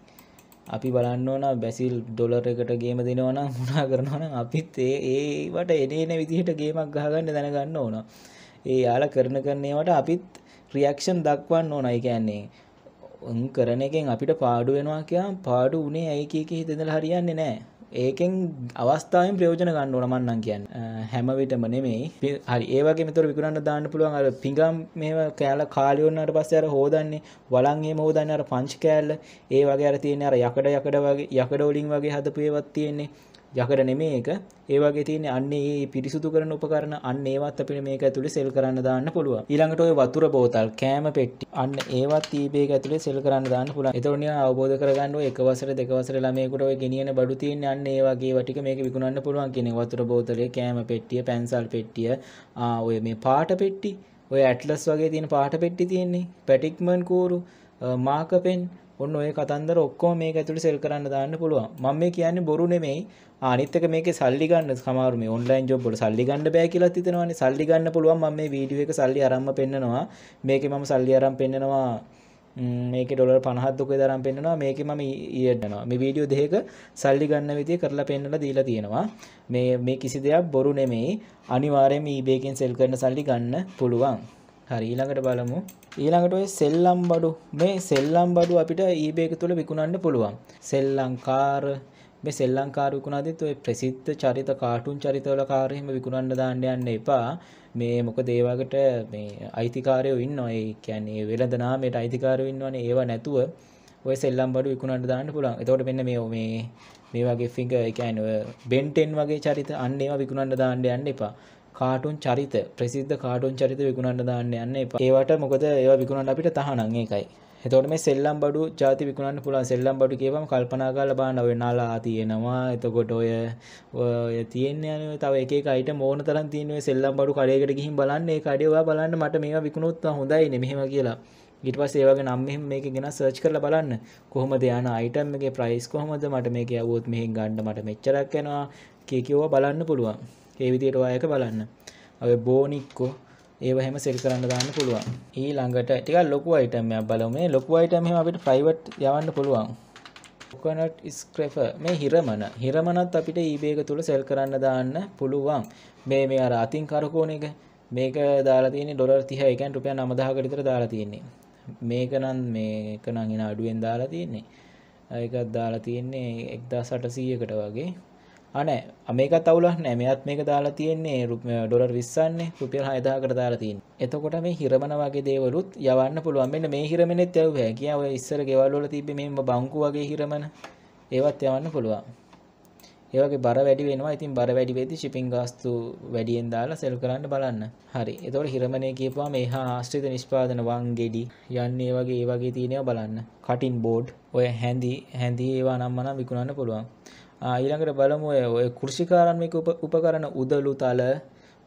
අපි බලන්න ඕන බැසිල් ඩොලර් එකට ගේම දෙනවන මුණා කරනවන අපිත් ඒ ඒවට එඩේන විදිහට ගේමක් ගහගන්න දැනගන්න ඕන ඒ යාල කරන කරන්නේවට අපිත් රියක්ෂන් දක්වන්න ඕන අයිකැන්නේ උන් කරන එකෙන් අපිට පාඩු වෙනවා කියම් පාඩු උනේ ඇයිකක හිතෙදල හරියන්නේ නෑ ඒකෙන් අවස්ථාවෙන් ප්‍රයෝජන ගන්න ඕනමන්නම් කියන්න හැමවිටම නෙමේ හරි ඒවගේ මෙතර විකරන්න දාන්න පුළුවන් අර පිඟම් මේ කෑල කාලියවන්නට පස්ස අර හෝදන්නේ වලන්ගේ මෝදන්න අර පංචි කෑල්ල ඒ වගේ අර තියෙන අර යකඩ යකඩ වගේ යකඩ ඔලින් වගේ හදපුයවත් තියෙන්නේ යකඩ නෙමේ එක ඒ වගේ තියෙන අන්නේ ඒ පිරිසුදු කරන උපකරණ අන්න ඒවත් අපිට මේක ඇතුලේ සෙල් කරන්න දාන්න පුළුවන් ඊළඟට ඔය වතුර බෝතල් කෑම පෙට්ටි අන්න ඒවත් ඊබේ එක ඇතුලේ සෙල් කරන්න දාන්න පුළුවන් එතකොට නිකන් අවබෝධ කරගන්න ඔය එක වසර දෙක වසර ළමයෙකුට ඔය ගෙනියන බඩු තියෙන අන්න ඒ වගේ වටික මේක විකුණන්න පුළුවන් කියන වතුර බෝතලේ කෑම පෙට්ටිය පැන්සල් පෙට්ටිය ඔය මේ පාට පෙට්ටි ඔය ඇට්ලස් වගේ තියෙන පාට පෙට්ටි තියෙන්නේ පැටික්මන් කෝරු මාකපෙන් ඔන්න ඔය කතන්දර ඔක්කොම මේක ඇතුළේ සෙල් කරන්න දාන්න පුළුවන්. මම මේ කියන්නේ බොරු නෙමෙයි. අනිත් එක මේකේ සල්ලි ගන්න සමහරු මේ ඔන්ලයින් ජොබ් වල සල්ලි ගන්න බෑ කියලාත් හිතනවානේ. සල්ලි ගන්න පුළුවන් මම මේ වීඩියෝ එක සල්ලි අරන්ම පෙන්නනවා. මේකේ මම සල්ලි අරන් පෙන්නනවා. මේක ඩොලර් 50ක් දුකේ දරම් පෙන්නනවා මේකේ මම ඊයට යනවා මේ වීඩියෝ දෙකක සල්ලි ගන්න විදිය කරලා පෙන්නලා දීලා තියෙනවා මේ මේ කිසි දෙයක් බොරු නෙමෙයි අනිවාර්යයෙන්ම eBay එකෙන් සෙල් කරන සල්ලි ගන්න පුළුවන් හරි ඊළඟට බලමු ඊළඟට ඔය සෙල්ලම් බඩු මේ සෙල්ලම් බඩු අපිට ඊබේක තුළ විකුණන්න පුළුවන් සෙල්ලංකාර මේ සෙල්ලංකාර විකුණාදෙත් ඔය ප්‍රසිද්ධ චරිත කාටුන් චරිතවල කාර්යම විකුණන්න දාන්න යන්න එපා මේ මොකද ඒ වගේට මේ අයිතිකාරයෝ ඉන්නවා ඒ කියන්නේ වෙළඳ නාමයට අයිතිකාරයෝ ඉන්නවනේ ඒව නැතුව ඔය සෙල්ලම් බඩු විකුණන්න දාන්න පුළුවන් එතකොට මෙන්න මේ මේ මේ වගේ ෆිංගර් ඒ කියන්නේ බෙන්ටෙන් වගේ චරිත අන්න ඒවා විකුණන්න දාන්න යන්න එපා කාටුන් චරිත ප්‍රසිද්ධ කාටුන් චරිත විකුණන්න දාන්න යන්න එපා. ඒවට මොකද ඒවා විකුණන්න අපිට තහනම් ඒකයි. එතකොට මේ සෙල්ලම් බඩු ಜಾති විකුණන්න පුළුවන් සෙල්ලම් බඩු කියවම කල්පනා කරලා බලන්න ඔය නාලා තියෙනවා. එතකොට ඔය ඔය තියෙන යන තව එක එක අයිටම් ඕන තරම් තියෙන ඔය සෙල්ලම් බඩු කඩේකට ගිහින් බලන්න ඒ කඩේ ඔයා බලන්න මට මේවා විකුණුත් හොඳයිනේ මෙහෙම කියලා. ඊට පස්සේ ඒ වගේ නම් මෙහෙම මේක ගෙන සර්ච් කරලා බලන්න කොහොමද යන අයිටම් එකේ ප්‍රයිස් කොහොමද මට මේක යවුවොත් මෙහෙන් ගන්න මට මෙච්චරක් යනවා කී කිව්වා බලන්න පුළුවන් ඒ විදියට ඔයක බලන්න ඔය බෝනික්කෝ ඒව හැම සෙල් කරන්න ගන්න පුළුවන් ඊළඟට ටික ලොකු අයිටම් එකක් බලමු මේ ලොකු අයිටම් එහෙම අපිට ප්‍රයිවට් යවන්න පුළුවන් කොකනට් ස්ක්‍රප මේ හිරමන හිරමනත් අපිට ඊබේක තුළ සෙල් කරන්න දාන්න පුළුවන් මේ මේ අර අතින් කරකෝන එක මේක දාලාතින ඩොර් තිහ එකන් රුපය නමදාහකටිතර දාලා තියෙන්නේ මේකනන් මේකනං එෙන අඩුවෙන් දාලා තියෙන්නේ ඒකත් දාලා තියෙන්නේ එක්දා සටසීයකට වගේ අනේ මේකත් අවුලක් නෑ මෙයාත් මේක දාලා තියෙන්නේ ඩොලර් 20න්නේ රුපියල් 6000කට දාලා තියෙන්නේ එතකොට මේ හිරමන වගේ දේවලුත් යවන්න පුළුවන් මෙන්න මේ හිරමනෙත් යවුවා කියා ඔය ඉස්සර ගෙවල් වල තිබ්බේ මේ බංකු වගේ හිරමන ඒවත් යවන්න පුළුවන් ඒවගේ බර වැඩි වෙනවා ඉතින් බර වැඩි වෙද්දි shipping ගාස්තු වැඩියෙන් දාලා සෙල් කරන්න බලන්න. හරි. එතකොට හිරමනේ කියපුවාම එහා ආශ්‍රිත නිෂ්පාදන වංගෙඩි යන්නේ ඒ වගේ ඒ වගේ තියෙනවා බලන්න. කටින් බෝඩ් ඔය හැඳි හැඳි ඒවා නම් මනම් විකුණන්න පුළුවන්. ඊළඟට බලමු ඔය කෘෂිකාරන්මික උපකරණ උදලු තල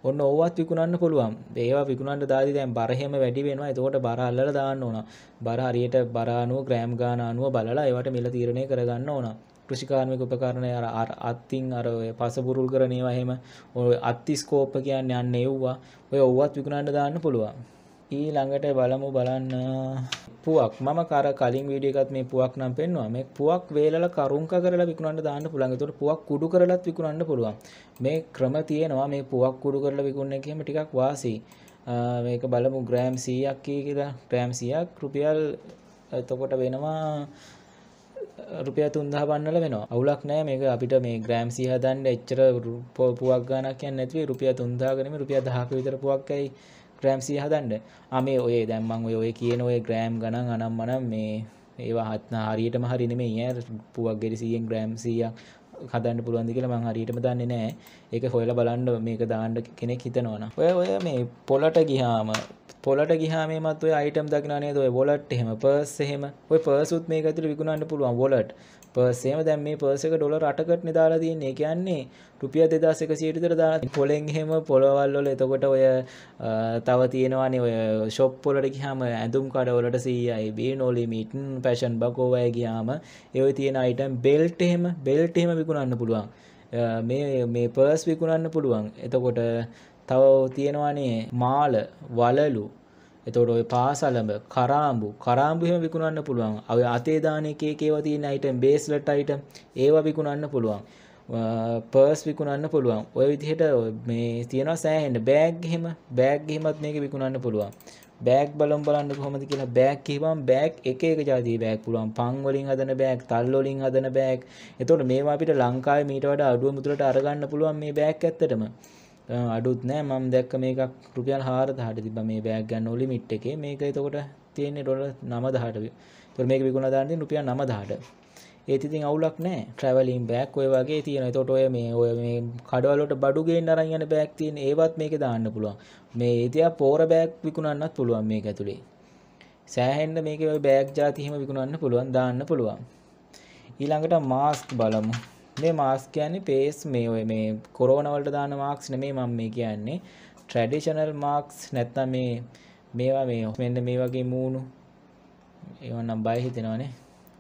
ඔන්න ඕවත් විකුණන්න පුළුවන්. ඒවා විකුණන්න දාදි දැන් බර හැම වැඩි වෙනවා. එතකොට බර අල්ලලා දාන්න ඕන. බර හරියට බර අණුව ග්‍රෑම් ගාන අණුව බලලා ඒවට මිල තීරණය කරගන්න ඕන. කෘෂිකාර්මික උපකරණ අර අත්තින් අර ඔය පසබුරුල් කරන ඒවා එහෙම ඔය අත්ති ස්කෝප් කියන්නේ යන්නේ ඒවවා. ඔය ඕවත් විකුණන්න දාන්න පුළුවන්. ඊළඟට බලමු බලන්න පුවක් මම කර කලින් වීඩියෝ එකත් මේ පුවක් නම් පෙන්වුවා මේ පුවක් වේලලා කරුංක කරලා විකුණන්න දාන්න පුළුවන්. ඒතකොට පුවක් කුඩු කරලත් විකුණන්න පුළුවන්. මේ ක්‍රම තියෙනවා මේ පුවක් කුඩු කරලා විකුණන එකේම ටිකක් වාසි. මේක බලමු ග්‍රෑම් 100ක් කියලා. ග්‍රෑම් 100ක් රුපියල් එතකොට වෙනවා රුපියල් 3000 පන්නල වෙනවා. අවුලක් නෑ මේක අපිට මේ ග්‍රෑම් 100 හදන්න එච්චර පුවක් ගාණක් යන්නේ නැති වෙයි. රුපියල් 3000 ගනිමු රුපියල් 1000ක විතර පුවක් ඇයි ග්‍රෑම් සිය හදන්ඩ අමේ ඔය දැම්මන් ඔය ඔය කියන ඔය ග්‍රෑම් ගණන් අනම් මනම් මේ ඒවා හත්න හරියටම හරිනෙමේ ඒ පුවක් ගෙරිසියෙන් ග්‍රෑම් සියක් හදන්න පුළුවන්දි කියලා මං හරියටම දන්නේ නැහැ. ඒක හොයලා බලන්න මේක දාන්න කෙනෙක් හිතනවනම්. ඔය ඔය මේ පොළට ගියාම පොලට ගිහාමේමත් ඔය අයිටම් දක්නා නේද ඔය වොලට් එහෙම පර්ස් එහෙම ඔය පර්සුත් මේක ඇතුළේ විකුණන්න පුළුවන් වොලට් පර්ස් එහෙම දැන් මේ පර්ස් එක ඩොලර් 8කට නේ දාලා තියෙන්නේ. ඒ කියන්නේ රුපියල් 2100 විතර දාලා පොලෙන් එහෙම පොලවල් වල එතකොට ඔය තව තියෙනවානේ ඔය ෂොප් වලට ගියාම ඇඳුම් කඩවලට 100යි බීනෝ ලිමිට් ෆැෂන් බකෝ වගේ ගියාම ඒ ඔය තියෙන අයිටම් බෙල්ට් එහෙම බෙල්ට් එහෙම විකුණන්න පුළුවන්. මේ මේ පර්ස් විකුණන්න පුළුවන්. එතකොට තව තියෙනවානේ මාල, වලලු. එතකොට ඔය පාසලඹ, කරාඹු, කරාඹු එහෙම විකුණන්න පුළුවන්. ඔය අතේ දාන එක එක ඒවා තියෙන අයිටම්, බේස්ලට් අයිටම් ඒවා විකුණන්න පුළුවන්. පර්ස් විකුණන්න පුළුවන්. ඔය විදිහට මේ තියෙනවා සෑහෙන්න බෑග් එහෙම, බෑග් එහෙමත් මේක විකුණන්න පුළුවන්. බෑග් බලම් බලන්න කොහොමද කියලා බෑග් කිව්වම බෑග් එක එක જાතිය බෑග් පුළුවන් පන් වලින් හදන බෑග් තල් වලින් හදන බෑග් එතකොට මේවා අපිට ලංකාවේ මීට වඩා අඩුව මුදලට අරගන්න පුළුවන් මේ බෑග් ඇත්තටම අඩුත් නෑ මම දැක්ක මේක රුපියල් 4000ට තිබ්බා මේ බෑග් ගන්න ලිමිට් එකේ මේක එතකොට තියෙන්නේ ඩොලර් 9000ට. ඒතකොට මේක විකුණලා දාන්න තියෙන්නේ රුපියල් 9000ට. ඒත් ඉතින් අවුලක් නෑ ට්‍රැවලින් බෑග් ඔය වගේ තියෙනවා. එතකොට ඔය මේ ඔය මේ කඩවල වලට බඩු ගේන්න අරන් යන බෑග් තියෙන ඒවත් මේකේ දාන්න පුළුවන්. මේ ඉතියා පෝර බෑග් විකුණන්නත් පුළුවන් මේක ඇතුලේ. සෑහෙන්න මේකේ ඔය බෑග් જાති එහෙම විකුණන්න පුළුවන් දාන්න පුළුවන්. ඊළඟට මාස්ක් බලමු. මේ මාස් කියන්නේ පේස් මේ ඔය මේ කොරෝනා වලට දාන මාක්ස් නෙමෙයි මම මේ කියන්නේ ට්‍රැඩිෂනල් මාක්ස් නැත්නම් මේ මේවා මේ මෙන්න මේ වගේ මූණු ඒවා නම් බය හිතෙනවනේ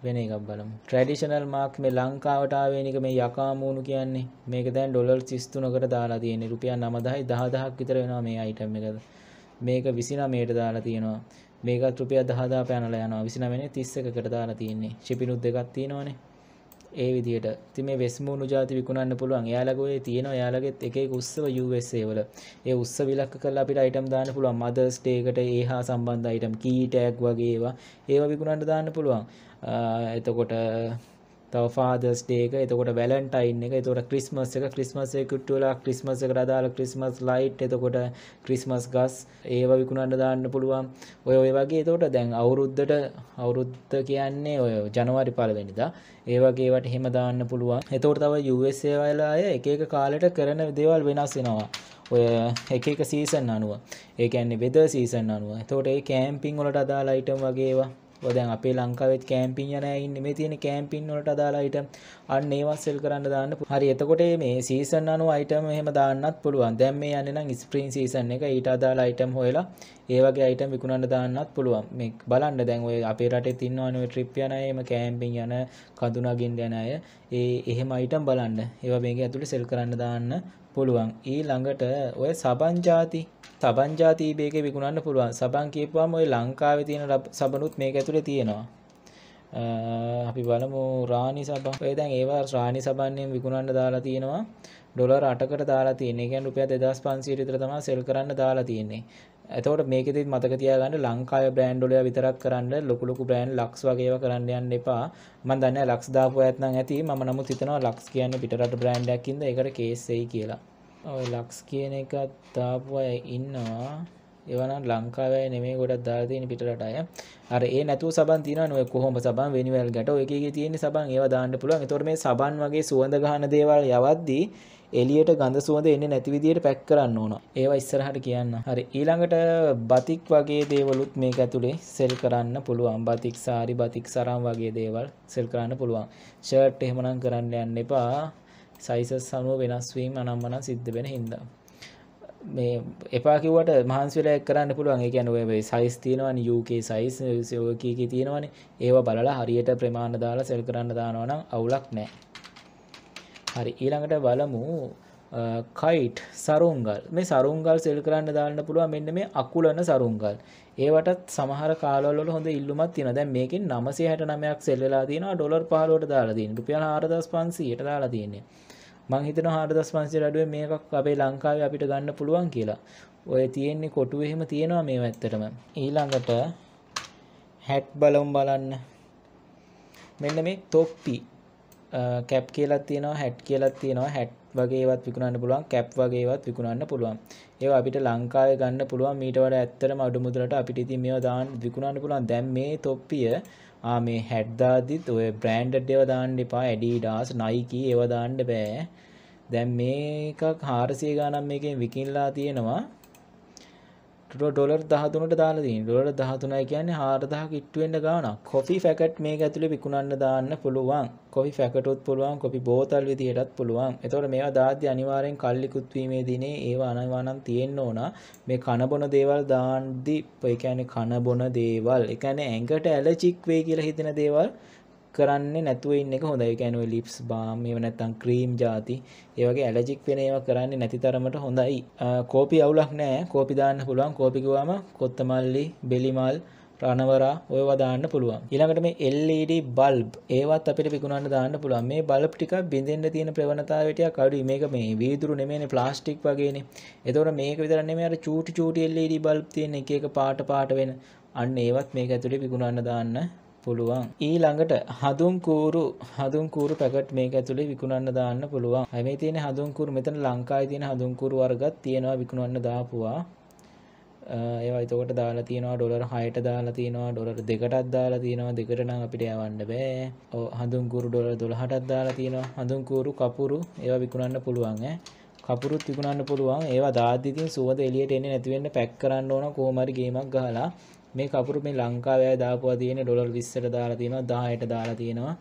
වෙන එකක් බලමු ට්‍රැඩිෂනල් මාක් මේ ලංකාවට ආවේනික මේ යකා මූණු කියන්නේ මේක දැන් ඩොලර් 33කට දාලා තියෙන්නේ රුපියල් 9000 10000ක් විතර වෙනවා මේ අයිටම් එක මේක 29ට දාලා තියෙනවා මේකත් රුපියල් 10000 පැනලා යනවා 29 වෙනි 31කට දාලා තියෙන්නේ ෂිපිනුත් දෙකක් තියෙනවනේ ඒ විදිහට ඉතින් මේ වෙස්මූණු ಜಾති විකුණන්න පුළුවන්. එයාලගේ ඔය තියෙන එයාලගෙත් එක එක උත්සව USA වල. ඒ උත්සව ඉලක්ක කරලා අපිට අයිටම් දාන්න පුළුවන්. Mother's Day එකට ඒ හා සම්බන්ධ අයිටම්, key tag වගේ ඒවා. ඒවා විකුණන්න දාන්න පුළුවන්. එතකොට තව ෆාදර්ස් ඩේක එතකොට වැලන්ටයින් එක එතකොට ක්‍රිස්මස් එක ක්‍රිස්මස් එක කුට්ටුවලා ක්‍රිස්මස් එකට අදාළ ක්‍රිස්මස් ලයිට් එතකොට ක්‍රිස්මස් ගස් ඒව විකුණන්න දාන්න පුළුවන් ඔය ඔය වගේ එතකොට දැන් අවුරුද්දට අවුරුද්ද කියන්නේ ඔය ජනවාරි පළවෙනිදා ඒ වගේවට එහෙම දාන්න පුළුවන් එතකොට තව USA වල අය එක එක කාලෙට කරන දේවල් වෙනස් වෙනවා ඔය එක එක සීසන් අනුව ඒ කියන්නේ වෙදර් සීසන් අනුව එතකොට ඒ කැම්පින් වලට අදාළ අයිටම් වගේ ඒවා දැන් අපේ ලංකාවෙත් කෑම්පින් යන ඉන්න මේ තියෙන කෑම්පින් වලට අදාලා අයිටම් අන්න ඒවත් සෙල් කරන්න දාන්න හරි එතකොට මේ සීසන් අනුව අයිටම් එහෙම දාන්නත් පුළුවන් දැන් මේ යන්නේ නම් ස්ප්‍රින් සීසන් එක ඊට අදාලා අයිටම් හොයලා ඒ වගේ අයිටම් විකුණන්න දාන්නත් පුළුවන් මේ බලන්න දැන් ඔය අපේ රටේ තින්නවනේ ට්‍රිප් යන අය එහෙම කෑම්පින් යන කඳුනා ගින්න යන අය ඒ එහෙම අයිටම් බලන්න ඒවා මේකේ ඇතුලේ සෙල් කරන්න දාන්න පුළුවන් ඊ ළඟට ඔය සබන්ජාති සබන්ජාති බේක විකුණන්න පුළුවන් සබන් කියපුවාම ඔය ලංකාවේ තියෙන සබනුත් මේක ඇතුලේ තියෙනවා අපි බලමු රාණි සබන් ඔය දැන් ඒවා රාණි සබන්යෙන් විකුණන්න දාලා තියෙනවා ඩොලර් 8කට දාලා තියෙන. ඒ කියන්නේ රුපියල් 2500 විතර තමයි සෙල් කරන්න දාලා තියෙන්නේ. එතකොට මේකෙදි මතක තියාගන්න ලංකාවේ බ්‍රෑන්ඩ් වල විතරක් කරන්න ලොකු ලොකු බ්‍රෑන්ඩ් ලක්ස් වගේ ඒවා කරන්න යන්න එපා. මම දන්නේ ලක්ස් දාපු අයත් නම් ඇති. මම නමුත් හිතනවා ලක්ස් කියන්නේ පිටරට බ්‍රෑන්ඩ් එකක් ඉඳ ඒකට කේස් එයි කියලා. ඔය ලක්ස් කියන එකත් දාපු අය ඉන්නවා ඒවනම් ලංකාවයි නෙමේ ගොඩක් දාලා තියෙන පිටරට අය. අර ඒ නැතුව සබන් තියනවනේ ඔය කොහොම සබන් වෙනිවැල් ගැට ඔය එකේ තියෙන සබන් ඒවා දාන්න පුළුවන්. ඒතකොට මේ සබන් වගේ සුවඳ ගන්න දේවල් යවද්දී එළියට ගඳ සුවඳ එන්නේ නැති විදියට පැක් කරන්න ඕන. ඒවා ඉස්සරහට කියන්න. හරි ඊළඟට බතික් වගේ දේවලුත් මේක ඇතුලේ සෙල් කරන්න පුළුවන්. බතික් සාරි බතික් සරම් වගේ දේවල් සෙල් කරන්න පුළුවන්. ෂර්ට් එහෙමනම් කරන්න යන්න එපා. සයිසස් සනුව වෙනස්වීම අනම්මන සිද්ධ වෙන හින්දා මේ එපා කිවට මහන්සවෙලා කරන්න පුළුවන් එකැනුවේ සයිස් තියෙනවන යුක සයිස් සයෝකීක තියෙනවන ඒවා බලලා හරියට ප්‍රමාණ දාලා සෙල් කරන්න දානවනම් අවුලක් නෑ හරි ඊළඟට බලමු කයිට් සරුංගල් මේ සරුංගල් සෙල් කරන්න දාන්න පුළුව මෙන්න මේ අකුලන සරුංගල් ඒවටත් සමහර කාලවල හොඳ ඉල්ලුමත් තින දැ මේකින් නමසේ හැට නමයක් සෙල්ලලා තියෙන ඩොලර් පහලෝට දාලා දීන් රුපියල් ආරදස් පන්සීයට දාලා තියන්නේ මංහිතන හාරදස් පන්සේ අඩුව මේකක් අපේ ලංකාව අපිට ගන්න පුළුවන් කියලා ඔය තියෙන්නේ කොටුව එහෙම තියෙනවා මේ ඇත්තටම ඊළඟට හැට් බලම් බලන්න මෙන්න මේ තොප්පි කැප් කියලත් තියෙනවා හැට් කියලත් තියෙනවා හැට් වගේවත් විකුණන්න පුළුවන් කැප් වගේවත් විකුණන්න පුළුවන් ඒ අපිට ලංකාව ගන්න පුළුවන් මීට වඩ ඇත්තරම අඩු මුදලට අපිට ඉතින් මේවා දාන්න විකුණන්න පුළුවන් දැන් මේ තොප්පිය ආ මේ හැඩ්දාදිත් ඔය බ්‍රෑන්ඩඩ් ඒවා දාන්න එපා ඇඩීඩාස් නයිකි ඒවා දාන්න බෑ දැන් මේකක් 400 ගානක් මේකෙන් විකිනලා තියෙනවා ඩොලර් 13ට දාලා තියෙන. ඩොලර් 13යි කියන්නේ 4000ක ඉට්ටු වෙන්න ගාණක්. කොෆි පැකට් මේක ඇතුලේ විකුණන්න දාන්න පුළුවන්. කොෆි පැකටුත් පුළුවන්, කොෆි බෝතල් විදියටත් පුළුවන්. එතකොට මේවා දාද්දි අනිවාර්යෙන් කල්ලිකුත් වීමේ දිනේ ඒවා අනවා නම් තියෙන්න ඕන. මේ කන බොන දේවල් දාන්දි, ඒ කියන්නේ කන බොන දේවල්, ඒ කියන්නේ ඇඟට ඇලර්ජික් වෙයි කියලා හිතෙන දේවල් කරන්න නැතුව ඉන්න එක හොඳයි කැනුව ලිප්ස් බාම් ඒව නැත්තං ක්‍රීම් ජාති ඒවගේ ඇලජික් වෙන ඒවා කරන්න නැති තරමට හොඳයි කෝපි අවුලක් නෑ කෝපිදාන්න පුළුවන් කෝපිකවාම කොත්තමල්ලි බෙලිමල් රණවරා ඔය වදාන්න පුළුවන් ඊළඟට මේ LED බල්බ් ඒවත් අපිට විකුණන්න දාන්න පුළුවන් මේ බල්බ් ටික බිඳෙන්න තියෙන ප්‍රවණතාවය ටිකක් අඩුයි මේක මේ වීදුරු නෙමෙයිනේ ප්ලාස්ටික් වගේනේ එතකොට මේක විතර නෙමෙයි අර චූටි චූටි LED බල්බ් තියෙන එක එක පාට පාට වෙන අන්න ඒවත් මේක ඇතුලේ විකුණන්න දාන්න පුළුවන් ඊළඟට හඳුන් කූරු හඳුන් කූරු පැකට් මේක ඇතුලේ විකුණන්න දාන්න පුළුවන්. අයි මේ තියෙන හඳුන් කූරු මෙතන ලංකාවේ තියෙන හඳුන් කූරු වර්ගත් තියෙනවා විකුණන්න දාපුවා. ඒවා එතකොට දාලා තියෙනවා ඩොලර් 6ට දාලා තියෙනවා ඩොලර් 2කටත් දාලා තියෙනවා දෙකට නම් අපිට යවන්න බෑ. ඔව් හඳුන් කූරු ඩොලර් 12ටත් දාලා තියෙනවා. හඳුන් කූරු කපුරු ඒවා විකුණන්න පුළුවන් ඈ. කපුරුත් විකුණන්න පුළුවන්. ඒවා දාද්දි ඉතින් සුවඳ එළියට එන්නේ නැති වෙන්න පැක් කරන්න ඕන කොහොම හරි ගේමක් ගහලා. මේ කපුරු මේ ලංකාවය දාපුවා තියෙන ඩොලර් 20ට දාලා තියෙනවා 10ට දාලා තියෙනවා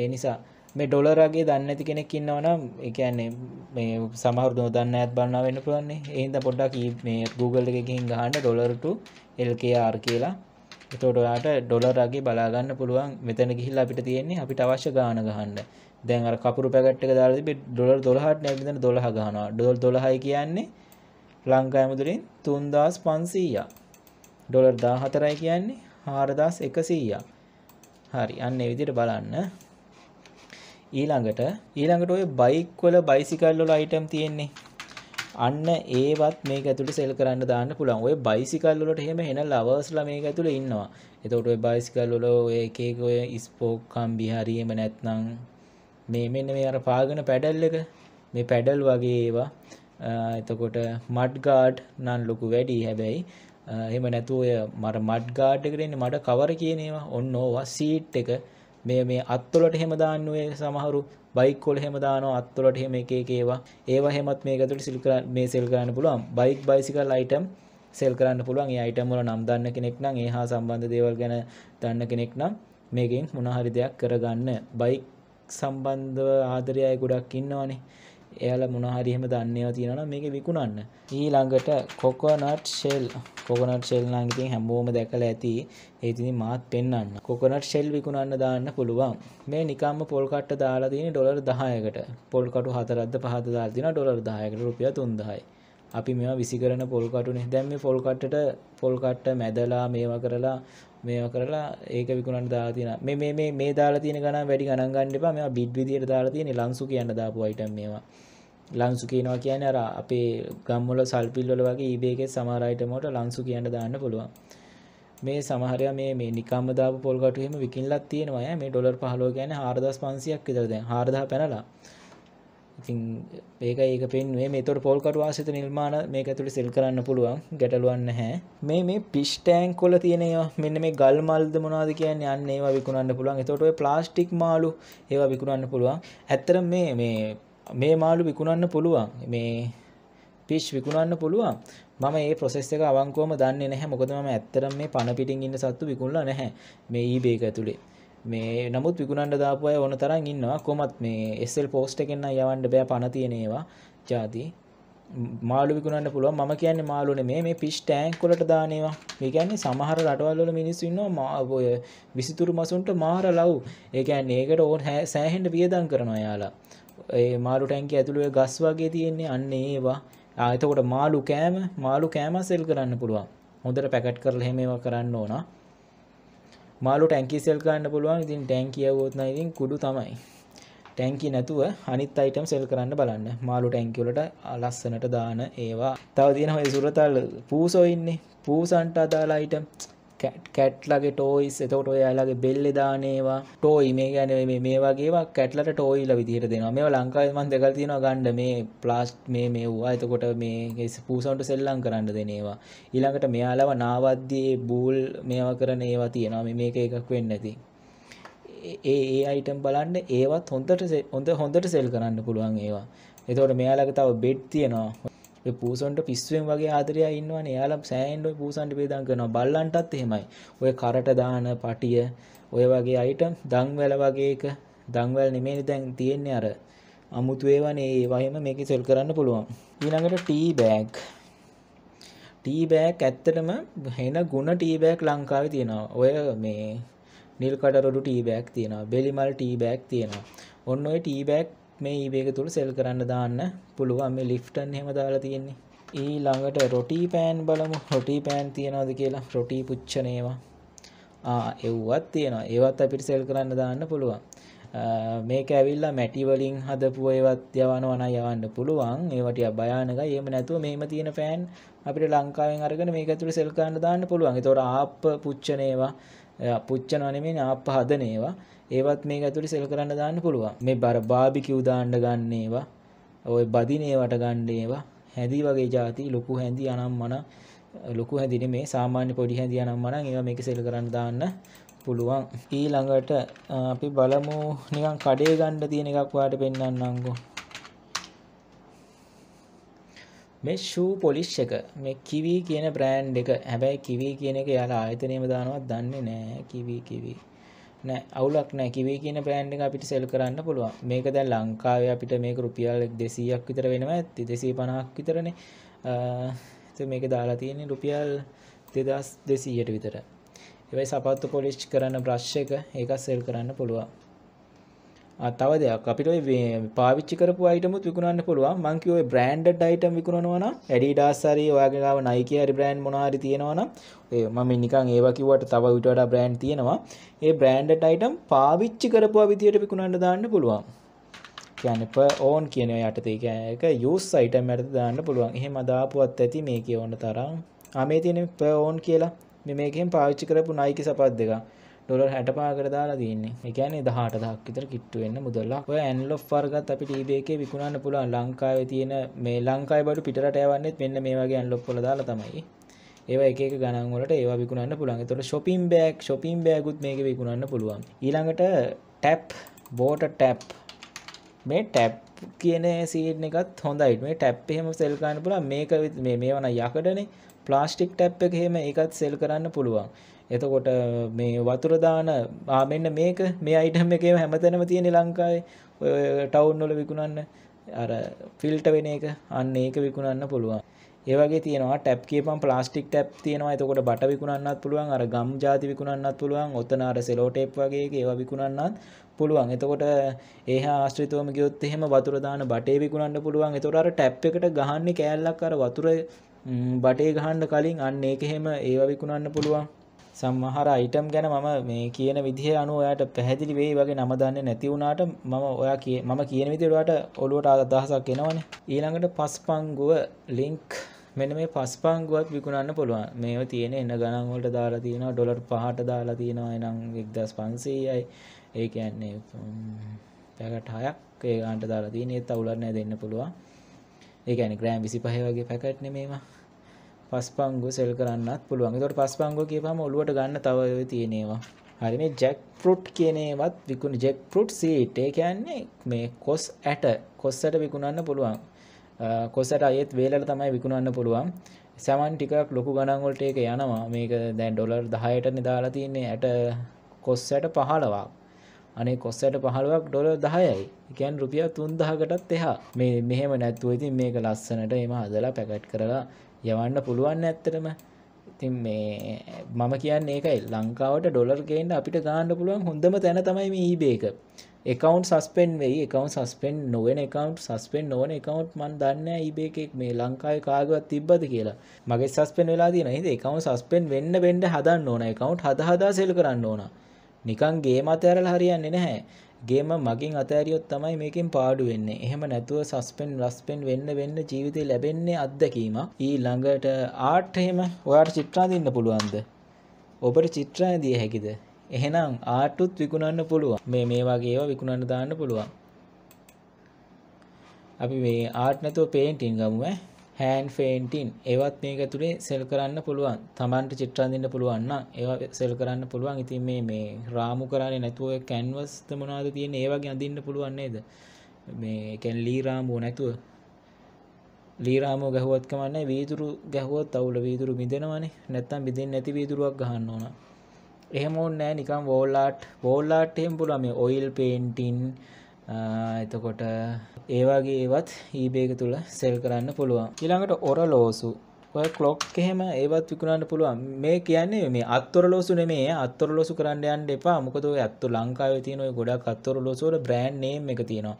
ඒ නිසා මේ ඩොලර් වගේ දන්නේ නැති කෙනෙක් ඉන්නවනම් ඒ කියන්නේ මේ සමහර නොදන්න අයත් බලනවා වෙන්න පුළුවන් නේ ඒ හින්දා පොඩ්ඩක් මේ Google එකේ ගිහින් ගහන්න ඩොලර් to LKR කියලා එතකොට ඔයාට ඩොලර් වගේ බලා ගන්න පුළුවන් මෙතන ගිහිල්ලා අපිට තියෙන්නේ අපිට අවශ්‍ය ගාණ ගහන්න. දැන් අර කපුරු පැකට් එක දාලා තිබ්බේ ඩොලර් 12ට නෑ මෙතන 12 ගහනවා. ඩොලර් 12යි කියන්නේ ලංකාවේ මුදලින් 3500ක්. ඩොලර් 14යි කියන්නේ 4100ක්. හරි. අන්න ඒ විදිහට බලන්න. ඊළඟට ඊළඟට ওই බයික් වල බයිසිකල් වල අයිටම් තියෙන්නේ. අන්න ඒවත් මේක ඇතුළේ සෙල් කරන්න දාන්න පුළුවන්. ඔය බයිසිකල් වලට එහෙම එන ලවර්ස්ලා මේක ඇතුළේ ඉන්නවා. එතකොට ඔය බයිසිකල් වල ඔය එක එක ඔය ස්පෝක් කම්බි හරි එහෙම නැත්නම් මේ මෙන්න මේ අර පාගන පැඩල් එක මේ පැඩල් වගේ ඒවා එතකොට මඩ් ගාඩ් නම් ලොකු වැඩි හැබැයි එහෙම නැතුව ඔය මට මඩ් ගාඩ් එකට එන්නේ මඩ කවර කියන ඒවා ඔන්න ඕවා සීට් එක මේ මේ අත්වලට එහෙම දාන්න ඔය සමහරු බයික් වල එහෙම දානවා අත්වලට එහෙම එක එක ඒවා ඒවා එහෙමත් මේක ඇතුළේ සිල් කරන්න මේ සෙල් කරන්න පුළුවන් බයික් බයිසිකල් අයිටම් සෙල් කරන්න පුළුවන් ඒ අයිටම් වල නම් දන්න කෙනෙක් නම් ඒ හා සම්බන්ධ දේවල් ගැන දන්න කෙනෙක් නම් මේකෙන් මොනහරි දෙයක් කරගන්න බයික් සම්බන්ධව ආදරය අය ගොඩක් ඉන්නවනේ එයාල මොනහරිහෙම දන්නේව තියෙනවා මේක විකුණන්න ඊළඟට කොකොනට් ෂෙල් කොකොනට් ෂෙල් නම් ඉතින් හැමෝම දැකලා ඇති ඒ ඉතින් මාත් පෙන්වන්න කොකොනට් ෂෙල් විකුණන්න දාන්න පුළුවන් මේ නිකම්ම පොල් කට්ට දාලා තියෙන ඩොලර් 10කට පොල් කටු හතරක්ද පහද දාලා තියෙනවා ඩොලර් 10කට රුපියල් 3000යි අපි මේවා විසි කරන පොල් කටුනේ දැන් මේ පොල් කට්ටට පොල් කට්ට මැදලා මේවා කරලා මේවා කරලා ඒක විකුණන්න දාලා තියෙන මේ මේ මේ දාලා තියෙන ගණන් වැඩි ගණන් ගන්න එපා මේවා බිඩ් විදියට දාලා තියෙන ලංසු කියන්න දාපු අයිටම් මේවා ලංසු කියනවා කියන්නේ අර අපේ ගම්වල සල්පිල් වල වගේ eBay එකේ සමහර අයිටම් වලට ලංසු කියන්න දාන්න පුළුවන් මේ සමහරය මේ මේ නිකම්ම දාපු පොල් කටු එහෙම විකිනලක් තියෙනවා ඈ මේ ඩොලර් 15 කියන්නේ 4500ක් විතර දැන් 4000 පැනලා ඉතින් ඒක ඒක පෙන්වේ මේතොට පොල්කටවාසිත නිර්මාණ මේක තුළි සෙල් කරන්න පුළුවන් ගැටලුවන්න හැ මේ මේ පිස්්ටෑන් කොල තියනවා මෙන්න මේ ගල් මල්ද මොනාද කියන්න යන්න ඒවා විකුණන්න පුළුවන් එතොට ප්ලාස්ටික් මාලු ඒවා විකුණන්න පුළුවන් ඇත්තර මේ මේ මේ මාලු විකුණන්න පුළුවන් මේ පිෂ් විකුණන්න පුළුවන් මම ඒ ප්‍රොසෙස් එක අවංකෝම දන්නේ නැහැ මොකද මම ඇත්තටම මේ පණ පිටින් ඉන්න සත්තු විකුණලා නැහැ මේ ඊබේ එක ඇතුලේ මේ නමුත් විකුණන්ඩ දාපු අය ඕන තරන් ඉන්නවා කොමත් මේ එස්සල් පෝස්ට එකෙන්න්න යවන්ඩ බෑ පනතියනේවා ජාති මාළු විකුණන්න පුළුව ම කියන්නේ මාලුන මේ මේ පිස් ටෑන්ක් කොලට දානවා මේකන්නේ සමහර රටවල්ල මිනිස්සුන්න මාබෝය විසිතුරු මසුන්ට මාර ලව් ඒකන් ඒකට ඕන් හැ සෑහෙන්ට වියදන් කරනවා යාලා ඒ මාළු ටැන්ක ඇතුළුව ගස් වගේ තියෙන්නේ අන්න ඒවා ආතකොට මාළු කෑම මාළු කෑම සෙල් කරන්න පුළුවන් හොඳට පැකට් කරල හෙමේවා කරන්න ඕනා මාළු ටැන්කිසෙල් කරන්න පුළුවන් ඉතින් ටැන්කියවෝත්න ඉතින් කුඩු තමයි ටැන්කි නැතුව අනිත් අයිටම් සෙල් කරන්න බලන්න මාළු ටැන්කිවලට අලස්සනට දාන ඒවා තව තියෙන හොය සුරතල් පූසෝ ඉන්නේ පූසන්ට අදාලා අයිටම් කැට්ලගේ ටෝයිස් එතකොට ඔයාලගේ බෙල්ලෙ දානේවා ටෝයි මේ ගැන මේ වගේවා කැටලට ටෝයිල විදිහට දෙනවා මේ ලංකාවමන් දෙකල් තියෙනවා ගණ්ඩ මේ ප්ලාස්ට් මේ මේවා එතකොට මේ පූසන්ට සෙල්ලං කරන්න දෙනවා ඊළඟට මෙයාලව නාවද්‍යයේ බූල් මේවා කරන ඒවා තියෙනවා මේක එකක් වෙන්න ඇති ඒ ඒ අයිටම් බලන්න ඒවත් හොඳට හොඳ හොඳට සෙල් කරන්න පුළුවන් ඒවා එතකොට මෙයාලක තව බෙඩ් තියෙනවා පූසොන්ට පිස්සුවෙන් වගේ ආදරයා ඉන්නවන යාලම් සෑන්ඩෝ පූසන්ට පේදන් කරනවා බල්ලන්ටත් එහෙමයි ඔය කරට දාන පටිය ඔය වගේ අයිට දංවැල වගේක දංවැල් නෙමේනි දැන් තියෙන්නේ අර අමුතුවේවනේ ඒ වහෙම මේක සෙල් කරන්න පුළුවන් ඊළඟට ටී බෑග් ටීබෑක් ඇත්තටම හෙන ගුණ ටීබෑක් ලංකාව තියෙනවා ඔය මේ නිල්කටරොඩු ටීබෑක් තියෙනවා බෙලිමල් ටීබෑක් තියෙනවා ඔන්න ඔය ටීබෑක් මේ ඊබේක තුළ සෙල් කරන්න දාන්න පුළුවන් මේ ලිෆ්ටන් හෙම දාලා තියෙන්නේ ඊළඟට රොටී පෑන් බලමු රොටී පෑන් තියෙනවද කියලා රොටී පුච්චනේවා ආ එව්වත් තියෙනවා ඒවත් අපිට සෙල් කරන්න දාන්න පුළුවන් මේක ඇවිල්ලා මැටි වලින් හදපු ඒවත් යවනවා නම් යවන්න පුළුවන් ඒවා ටික භයානකයි එහෙම නැතුව මේම තියෙන ෆෑන් අපිට ලංකාවෙන් අරගෙන මේක ඇතුළේ සෙල් කරන්න දාන්න පුළුවන් ඒතකොට ආප්ප පුච්චනේවා පුච්චනවා නෙමෙයි ආප්ප හදන ඒවා. ඒවත් මේක ඇතුලේ සෙල් කරන්න දාන්න පුළුවන්. මේ බර බාබිකියු දාන්න ගන්න ඒවා. ওই බදින ඒවට ගන්න ඒවා. හැඳි වගේ જાති ලොකු හැඳි අනම්මන ලොකු හැඳි නෙමේ සාමාන්‍ය පොඩි හැඳි අනම්මන ඒවා මේක සෙල් කරන්න දාන්න පුළුවන් ඊළඟට අපි බලමු නිකන් කඩේ ගන්න තියෙන එකක් වාට පෙන්වන්නම්කෝ මේ ෂූ පොලිෂ් එක මේ කිවී කියන බ්‍රෑන්් එක හැබැයි කිවී කියන එක යාලා ආයතනයම දානවත් දන්නේ නෑ කිවී කිවී නෑ අවුලක් නෑ කිවී කියන බ්‍රෑන්් එක අපිට සෙල් කරන්න පුළුවන් මේක දැන් ලංකාව අපිට මේක රුපියල් දෙසීයක් විතර වෙනවා ඇති දෙසී පණක් විතරන මේක දාලා තියන්නේ රුපියල් දෙදස් දෙසීයට විතර එවයි සපත්තු පොලිෂ් කරන්න බ්‍රශ් එක ඒක සෙල් කරන්න පුළුවන් තව දෙයක් අපිට පාවිච්චි කරපු අයිටමුත් විකුණන්න පුළුවන් මං කිව්වේ බ්‍රෑන්ඩඩ් අයිටම් විකුණනවා නම් ඇඩිඩාස් හරි ඔයාගේ ගාව Nike හරි බ්‍රෑන්ඩ් මොනවා හරි තියෙනවා නම් ඒ මම නිකන් ඒවා කිව්වට තව ඊට වඩා බ්‍රෑන්ඩ් තියෙනවා ඒ බ්‍රෑන්ඩඩ් අයිටම් පාවිච්චි කරපුවා විදියට විකුණන්න දාන්න පුළුවන් කියන්නේ per own කියන යටතේ කියන්නේ ඒක use item යටතේ දාන්න පුළුවන් එහෙම දාපුවත් ඇති මේකේ ඕන තරම් ආ මේ තියෙන per own කියලා මේ මේකෙන් පාවිච්චි කරපු Nike සපත් දෙකක් ඩොලර් හැටපාකට දාලා තියන්නේ එකන්නේ දහට දක් විතර කිට්ටුවෙන්න මුදල්ලා ඔය ඇන්ලොෆ් වර්ගත් අපිට eBayකේ විකුණන්න පුළුවන් ලංකාවේ තියෙන මේ ලංකාවේ බඩු පිටරට යවන්නෙත් මෙන්න මේ වගේ ඇන්ලොෆ් වල දාලා තමයි ඒවා එක එක ගණන් වලට ඒවා විකුණන්න පුළුවන්. ඒතකොට shopping bag shopping bag උත් මේකේ විකුණන්න පුළුවන්. ඊළඟට tap water tap මේ ටැප් කියන සීට් එකත් හොඳයි මේ ටැප් එහෙම සෙල් කරන්න පුළුවන් මේක මේ මේවන යකඩනේ ප්ලාස්ටික් ටැප් එක එහෙම ඒකත් සෙල් කරන්න පුළුවන් එතකොට මේ වතුර දාන ආ මෙන්න මේක මේ අයිටම් එකේම හැමතැනම තියෙන ලංකාවේ ඔය ටවුන් වල විකුණන්න අර ෆිල්ටර් වෙන එක අන්න ඒක විකුණන්න පුළුවන්. ඒ වගේ තියෙනවා ටැප් කියපම් ප්ලාස්ටික් ටැප් තියෙනවා. එතකොට බට විකුණන්නත් පුළුවන්. අර ගම් ಜಾති විකුණන්නත් පුළුවන්. ඔතන අර සෙලෝ ටේප් වගේ එක ඒවා විකුණන්නත් පුළුවන්. එතකොට ඒහා ආශ්‍රිතවම ගියොත් එහෙම වතුර දාන බටේ විකුණන්න පුළුවන්. එතකොට අර ටැප් එකට ගහන්නේ කෑල්ලක් අර වතුර බටේ ගහන්න කලින් අන්න ඒක එහෙම ඒවා විකුණන්න පුළුවන්. සම්මහර අයිටම් ගැන මම මේ කියන විදිහ අනුව ඔයාට පැහැදිලි වෙයි වගේ නම දන්නේ නැති වුණාට මම ඔයා කිය මම කියන විදිහට ඔයාට ඔළුවට අදහසක් එනවනේ ඊළඟට පස්පංගුව ලින්ක් මෙන්න මේ පස්පංගුවත් විකුණන්න පුළුවන් මේව තියෙන එන ගණන් වලට දාලා තියෙනවා ඩොලර් 5ට දාලා තියෙනවා එනම් 1500යි ඒ කියන්නේ පැකට් 6ක් ඒ ගානට දාලා තියෙන ඒත් අවුලක් නැහැ දෙන්න පුළුවන් ඒ කියන්නේ ග්‍රෑම් 25 වගේ පැකට් නේ මේවා පස්පංගු සෙල් කරන්නත් පුළුවන් තොට පස්පංගෝ කියපම ඔලුවට ගන්න තව තියෙනවා හරි මේ ජැක් ෆෘට් කියනේවත් විකුණ ජෙක් ෆෘට් සීට් ඒ කියන්නේ මේ කොස් ඇට කොස්සට විකුණන්න පුළුවන් කොස්සට අයත් වේලට තමයි විකුණන්න පුළුවන් සමන් ටිකක් ලොකු ගණන්වලට ඒක යනවා මේක දැන් ඩොලර් දහයට නිදාලා තියන්නේ ඇට කොස්සට පහලවක් අනේ කොස්සට පහළුවක් ඩොලර් දහයයි එකන් රුපිය තුන්දහකටත් එහා මේ මෙහෙම නැත්තුව ඉතින් මේක ලස්සනට එම හදලා පැකට් කරලා යවන්න පුළුවන් ඇත්තරම ඉතින් මේ මම කියන්න ඒකයි ලංකාවට ඩොලර් ගේන්න අපිට ගාන්න පුළුවන් හොඳම තැන තමයි මේ ඊබේක එකකවන්් සස්පෙන් වෙයි එකකවන්් සස්පෙන් නොවෙන එකකවන්් සස්පෙන් නොවන එකකවන්් මන් දන්න ඊබේකෙක් මේ ලංකාව කාගවත් තිබ්බද කියලා මගේ සස්පෙන් වෙලා දින හිද එකකවන්් සස්පෙන් වෙන්න වෙන්ඩ හදන්න ඕන එකකවන්් හදහදා සෙල් කරන්න ඕන නිකන් ගේ මත ඇරල් හරියන්නේ නැහැ ගේම මගින් අතෑරියොත් තමයි මේකෙන් පාඩු වෙන්නේ එහෙම නැතුව සස්පෙන් රස්පෙන් වෙන්න වෙන්න ජීවිතය ලැබෙන්නේ අත්දැකීම ඊ ළඟට ආට් එහෙම ඔයාට චිත්‍රාඳන්න පුළුවන්ද ඔබට චිත්‍රාදිය හැකිද එහෙනම් ආටුත් විකුණන්න පුළුවන් මේ මේ වගේ ඒවා විකුණන්න දාන්න පුළුවන් අපි මේ ආට් නැතුව පේන්ටින් ගමුව හෑන් ෆේන්ටින් ඒවත් මේක තුළේ සෙල් කරන්න පුළුවන් තමන්ට චිත්‍රන්දින්න පුළුවන් නම් ඒවා සෙල් කරන්න පුළුවන් ඉතින් මේ මේ රාමු කරන්නේ නැතුව ඔය කැන්වස් ද මොනවද තියෙන්නේ ඒ වගේ අඳින්න පුළුවන් නේද මේ කියන්නේ ලී රාමුව නැතුව ලී රාමුව ගැහුවත් කමන්නේ වීදුරු ගැහුවත් අවුල වීදුරු බිඳෙනවනේ නැත්තම් බිඳෙන්නේ නැති වීදුරුවක් ගහන්න ඕන එහෙම ඕනේ නැහැ නිකන් වෝල් ආර්ට් වෝල් ආර්ට් එහෙම පුළුවන් මේ ඔයිල් පේන්ටින් එතකොට ඒවාගේ ඒවත් ඊබේක තුළ සෙල් කරන්න පුළුවන් ඊළඟට ඔර ලෝසු ඔය කලොක් එහෙම ඒවත් විකුණන්න පුළුවන් මේ කියන්නේ මේ අත්තොර ලෝසු නෙමේ අත්තොර ලෝසු කරන්න යන්න එපා මොකද ඔය ඇත්ත ලංකාවේ තියෙන ඔය ගොඩක් අත්තොර ලෝසු වල බ්‍රෑන්ඩ් නේම් එක තියෙනවා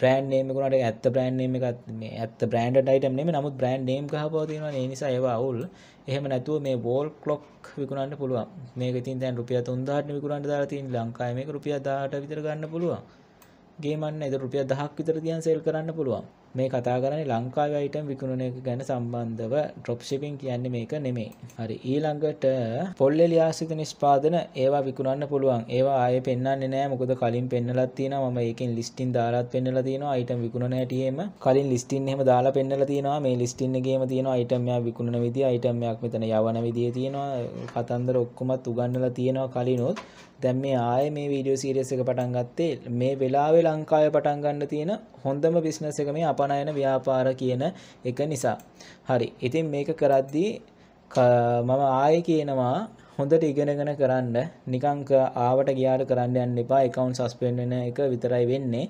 බ්‍රෑන්ඩ් නේම් එකකට ඇත්ත බ්‍රෑන්ඩ් නේම් එකත් මේ ඇත්ත බ්‍රෑන්ඩඩ් අයිටම් නෙමෙයි නමුත් බ්‍රෑන්ඩ් නේම් ගහපුවා තියෙනවා ඒ නිසා ඒවා අවුල් එහෙම නැතුව මේ වෝල් ක්ලොක් විකුණන්න පුළුවන් මේක ඉතින් දැන් රුපියල් 3000ට විකුණන්න දාලා තියෙන ලංකාවේ මේක රුපියල් 18000ට විතර ගන්න පුළුවන් ගේමන්න එද රුපිය දහක් විතර තියන් සෙල් කරන්න පුළුවන් මේ කතා කරන්නේ ලංකාවේ අයිටම් විකුණන එක ගැන සම්බන්ධව ඩ්‍රොප් ෂිපින් කියන්නේ මේක නෙමෙයි. හරි ඊළඟට පොල් එලි ආශ්‍රිත නිෂ්පාදන ඒවා විකුණන්න පුළුවන්. ඒවා ආයේ පෙන්වන්නේ නැහැ. මොකද කලින් පෙන්නලා තියෙනවා. මම ඒකෙන් ලිස්ටින් දාලාත් පෙන්නලා තියෙනවා. අයිටම් විකුණන හැටියෙම කලින් ලිස්ටින් එහෙම දාලා පෙන්නලා තියෙනවා. මේ ලිස්ටින් එකේම තියෙනවා අයිටම් එකක් විකුණන විදිය, අයිටම් එකක් මෙතන යවන විදිය තියෙනවා. කතන්දර ඔක්කොමත් උගන්වලා තියෙනවා කලිනුත්. දැන් මේ ආයේ මේ වීඩියෝ සීරීස් එක පටන් ගත්තේ මේ වෙලාවේ ලංකාවේ පටන් ගන්න තියෙන හොඳම බිස්නස් එක මේ පනයන ව්‍යාපාර කියන එක නිසා. හරි ඉතින් මේක කරද්දී මම ආය කියනවා හොඳට ඉගෙනගෙන කරන්න නිකංක ආවට ගියාට කරන්න යන්න එපා එකවුන් සස්පෙන්ඩ් වෙන එක විතරයි වෙන්නේ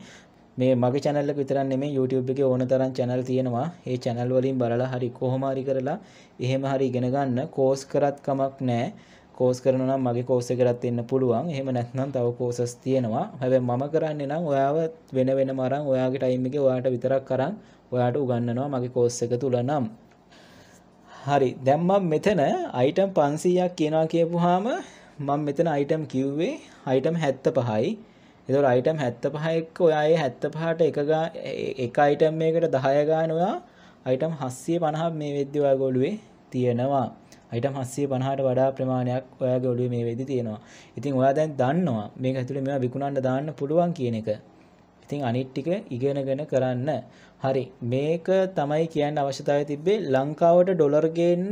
මේ මගේ channel එක විතරක් නෙමෙයි YouTube එකේ ඕන තරම් channel තියෙනවා. ඒ channel වලින් බලලා හරි කොහොම හරි කරලා එහෙම හරි ඉගෙන ගන්න. course කරත් කමක් නැහැ. කෝස් කරනවා නම් මගේ කෝස් එකකටත් එන්න පුළුවන්. එහෙම නැත්නම් තව කෝසස් තියෙනවා. හැබැයි මම කරන්නේ නම් ඔයාව වෙන වෙනම අරන් ඔයාගේ ටයිම් එකේ ඔයාට විතරක් අරන් ඔයාට උගන්වනවා මගේ කෝස් එක තුල නම්. හරි දැන් මම මෙතන අයිටම් 500ක් කියනවා කියපුවාම මම මෙතන අයිටම් කිව්වේ අයිටම් 75යි. ඒතකොට අයිටම් 75 එක්ක ඔයා ඒ 75ට එක එක අයිටම් එකකට 10 ගාන ඔයා අයිටම් 750 මේ වෙද්දී ඔයා ගොළුවේ තියෙනවා. අයිටම් 750ට වඩා ප්‍රමාණයක් ඔයාගේ ඔළුවේ මේ වෙදි තියෙනවා. ඉතින් ඔයා දැන් දන්නවා මේක ඇතුලේ මේවා විකුණන්න දාන්න පුළුවන් කියන එක. ඉතින් අනිත් ටික ඉගෙනගෙන කරන්න. හරි. මේක තමයි කියන්න අවශ්‍යතාවය තිබ්බේ ලංකාවට ඩොලර් ගේන්න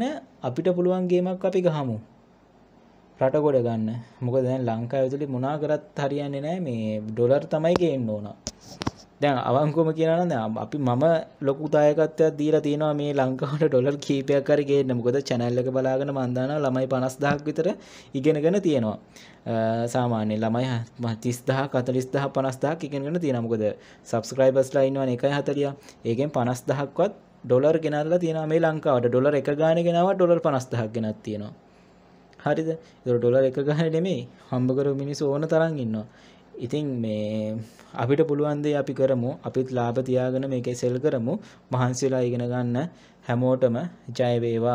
අපිට පුළුවන් ගේමක් අපි ගහමු. රට ගොඩ ගන්න. මොකද දැන් ලංකාව ඇතුලේ මොනා කරත් හරියන්නේ නැහැ මේ ඩොලර් තමයි ගේන්න ඕන. දැන් අවංකුවම කියනන අපි මම ලොකු දායකත්වයක් දීලා තියෙනවා මේ ලංකාවට ඩොලර් කීපයක් හරි ගේන්න මොකද channel එක බලාගෙන මම දන්නවා ළමයි 50000ක් විතර ඉගෙනගෙන තියෙනවා සාමාන්‍ය ළමයි 30000 40000 50000ක් ඉගෙනගෙන තියෙනවා මොකද subscribers ලා ඉන්නවනේ 140 ඒකෙන් 50000ක්වත් ඩොලර් ගෙනල්ලා තියෙනවා මේ ලංකාවට ඩොලර් එක ගානේ ගෙනාවා ඩොලර් 50000ක් ගෙනත් තියෙනවා හරිද ඒක ඩොලර් එක ගානේ නෙමෙයි හම්බ කරපු මිනිස්සු ඕන තරම් ඉන්නවා ඉතින් මේ අපිට පුළුවන් දේ අපි කරමු. අපිත් ලාභ තියාගෙන මේකේ සෙල් කරමු. මහන්සිලා ඉගෙන ගන්න හැමෝටම ජය වේවා.